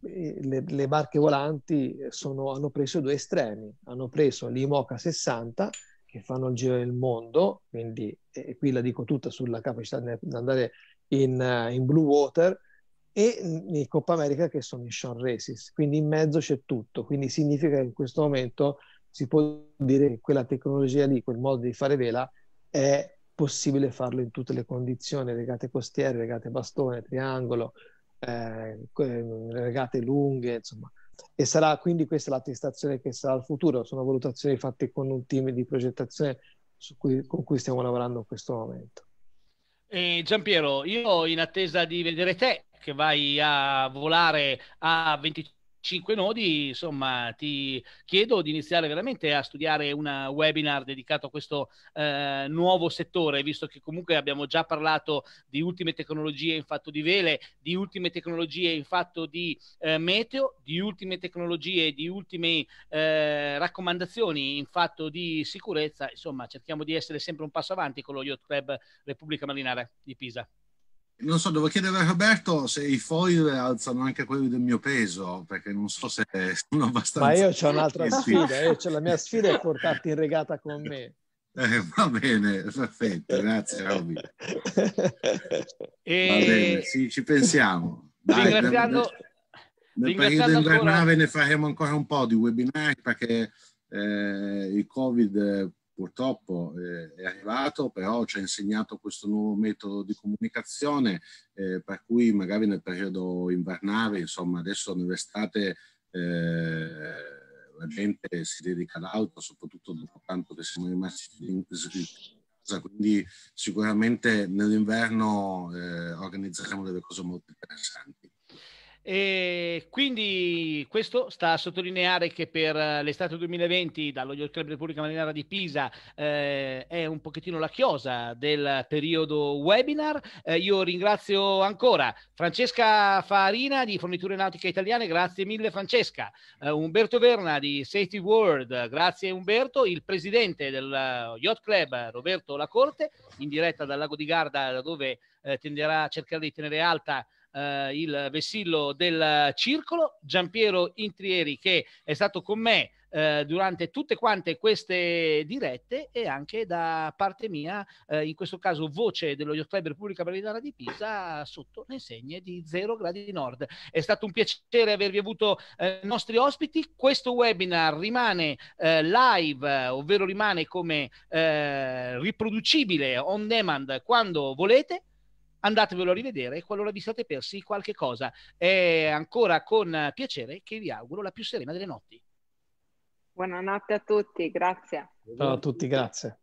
Speaker 5: Le, le barche volanti sono, hanno preso due estremi, hanno preso l'IMOCA 60 che fanno il giro del mondo, quindi e qui la dico tutta sulla capacità di andare in, in blue water, e nei Coppa America che sono i Sean Races, quindi in mezzo c'è tutto, quindi significa che in questo momento si può dire che quella tecnologia lì, quel modo di fare vela è possibile farlo in tutte le condizioni, regate costiere, regate bastone, triangolo, eh, eh regate lunghe, insomma. E sarà quindi questa l'attestazione che sarà al futuro, sono valutazioni fatte con un team di progettazione cui, con cui stiamo lavorando in questo momento.
Speaker 1: Eh, Giampiero, io in attesa di vedere te che vai a volare a 25 cinque nodi, insomma, ti chiedo di iniziare veramente a studiare un webinar dedicato a questo eh, nuovo settore, visto che comunque abbiamo già parlato di ultime tecnologie in fatto di vele, di ultime tecnologie in fatto di eh, meteo, di ultime tecnologie, di ultime eh, raccomandazioni in fatto di sicurezza, insomma, cerchiamo di essere sempre un passo avanti con lo Yacht Club Repubblica Marinara di Pisa
Speaker 2: non so, devo chiedere a Roberto se i foil alzano anche quelli del mio peso, perché non so se sono abbastanza... Ma io ho un'altra sfida, io ho
Speaker 5: la mia sfida è portarti in regata con me.
Speaker 2: Eh, va bene, perfetto, grazie Roby. E... Va bene, sì, ci pensiamo. Dai, ringraziando... Nel, nel periodo invernale ancora... ne faremo ancora un po' di webinar perché eh, il Covid purtroppo eh, è arrivato, però ci ha insegnato questo nuovo metodo di comunicazione, eh, per cui magari nel periodo invernale, insomma adesso nell'estate eh, la gente si dedica all'auto, soprattutto dopo tanto che siamo rimasti in casa, quindi sicuramente nell'inverno eh, organizzeremo delle cose molto interessanti.
Speaker 1: E quindi questo sta a sottolineare che per eh, l'estate 2020 dallo Yacht Club Repubblica Marinara di Pisa eh, è un pochettino la chiosa del periodo webinar. Eh, io ringrazio ancora Francesca Farina di Forniture Nautiche Italiane, grazie mille Francesca. Eh, Umberto Verna di Safety World, grazie Umberto. Il presidente del eh, Yacht Club Roberto Lacorte in diretta dal lago di Garda dove eh, tenderà a cercare di tenere alta eh, il vessillo del circolo, Giampiero Intrieri che è stato con me eh, durante tutte quante queste dirette e anche da parte mia, eh, in questo caso voce dello Yacht Club Repubblica Brindana di Pisa sotto le segne di 0 gradi nord. È stato un piacere avervi avuto eh, nostri ospiti. Questo webinar rimane eh, live, ovvero rimane come eh, riproducibile on demand quando volete andatevelo a rivedere qualora vi siate persi qualche cosa. È ancora con piacere che vi
Speaker 3: auguro la più serena delle notti. Buonanotte a tutti, grazie.
Speaker 5: Ciao a tutti, grazie.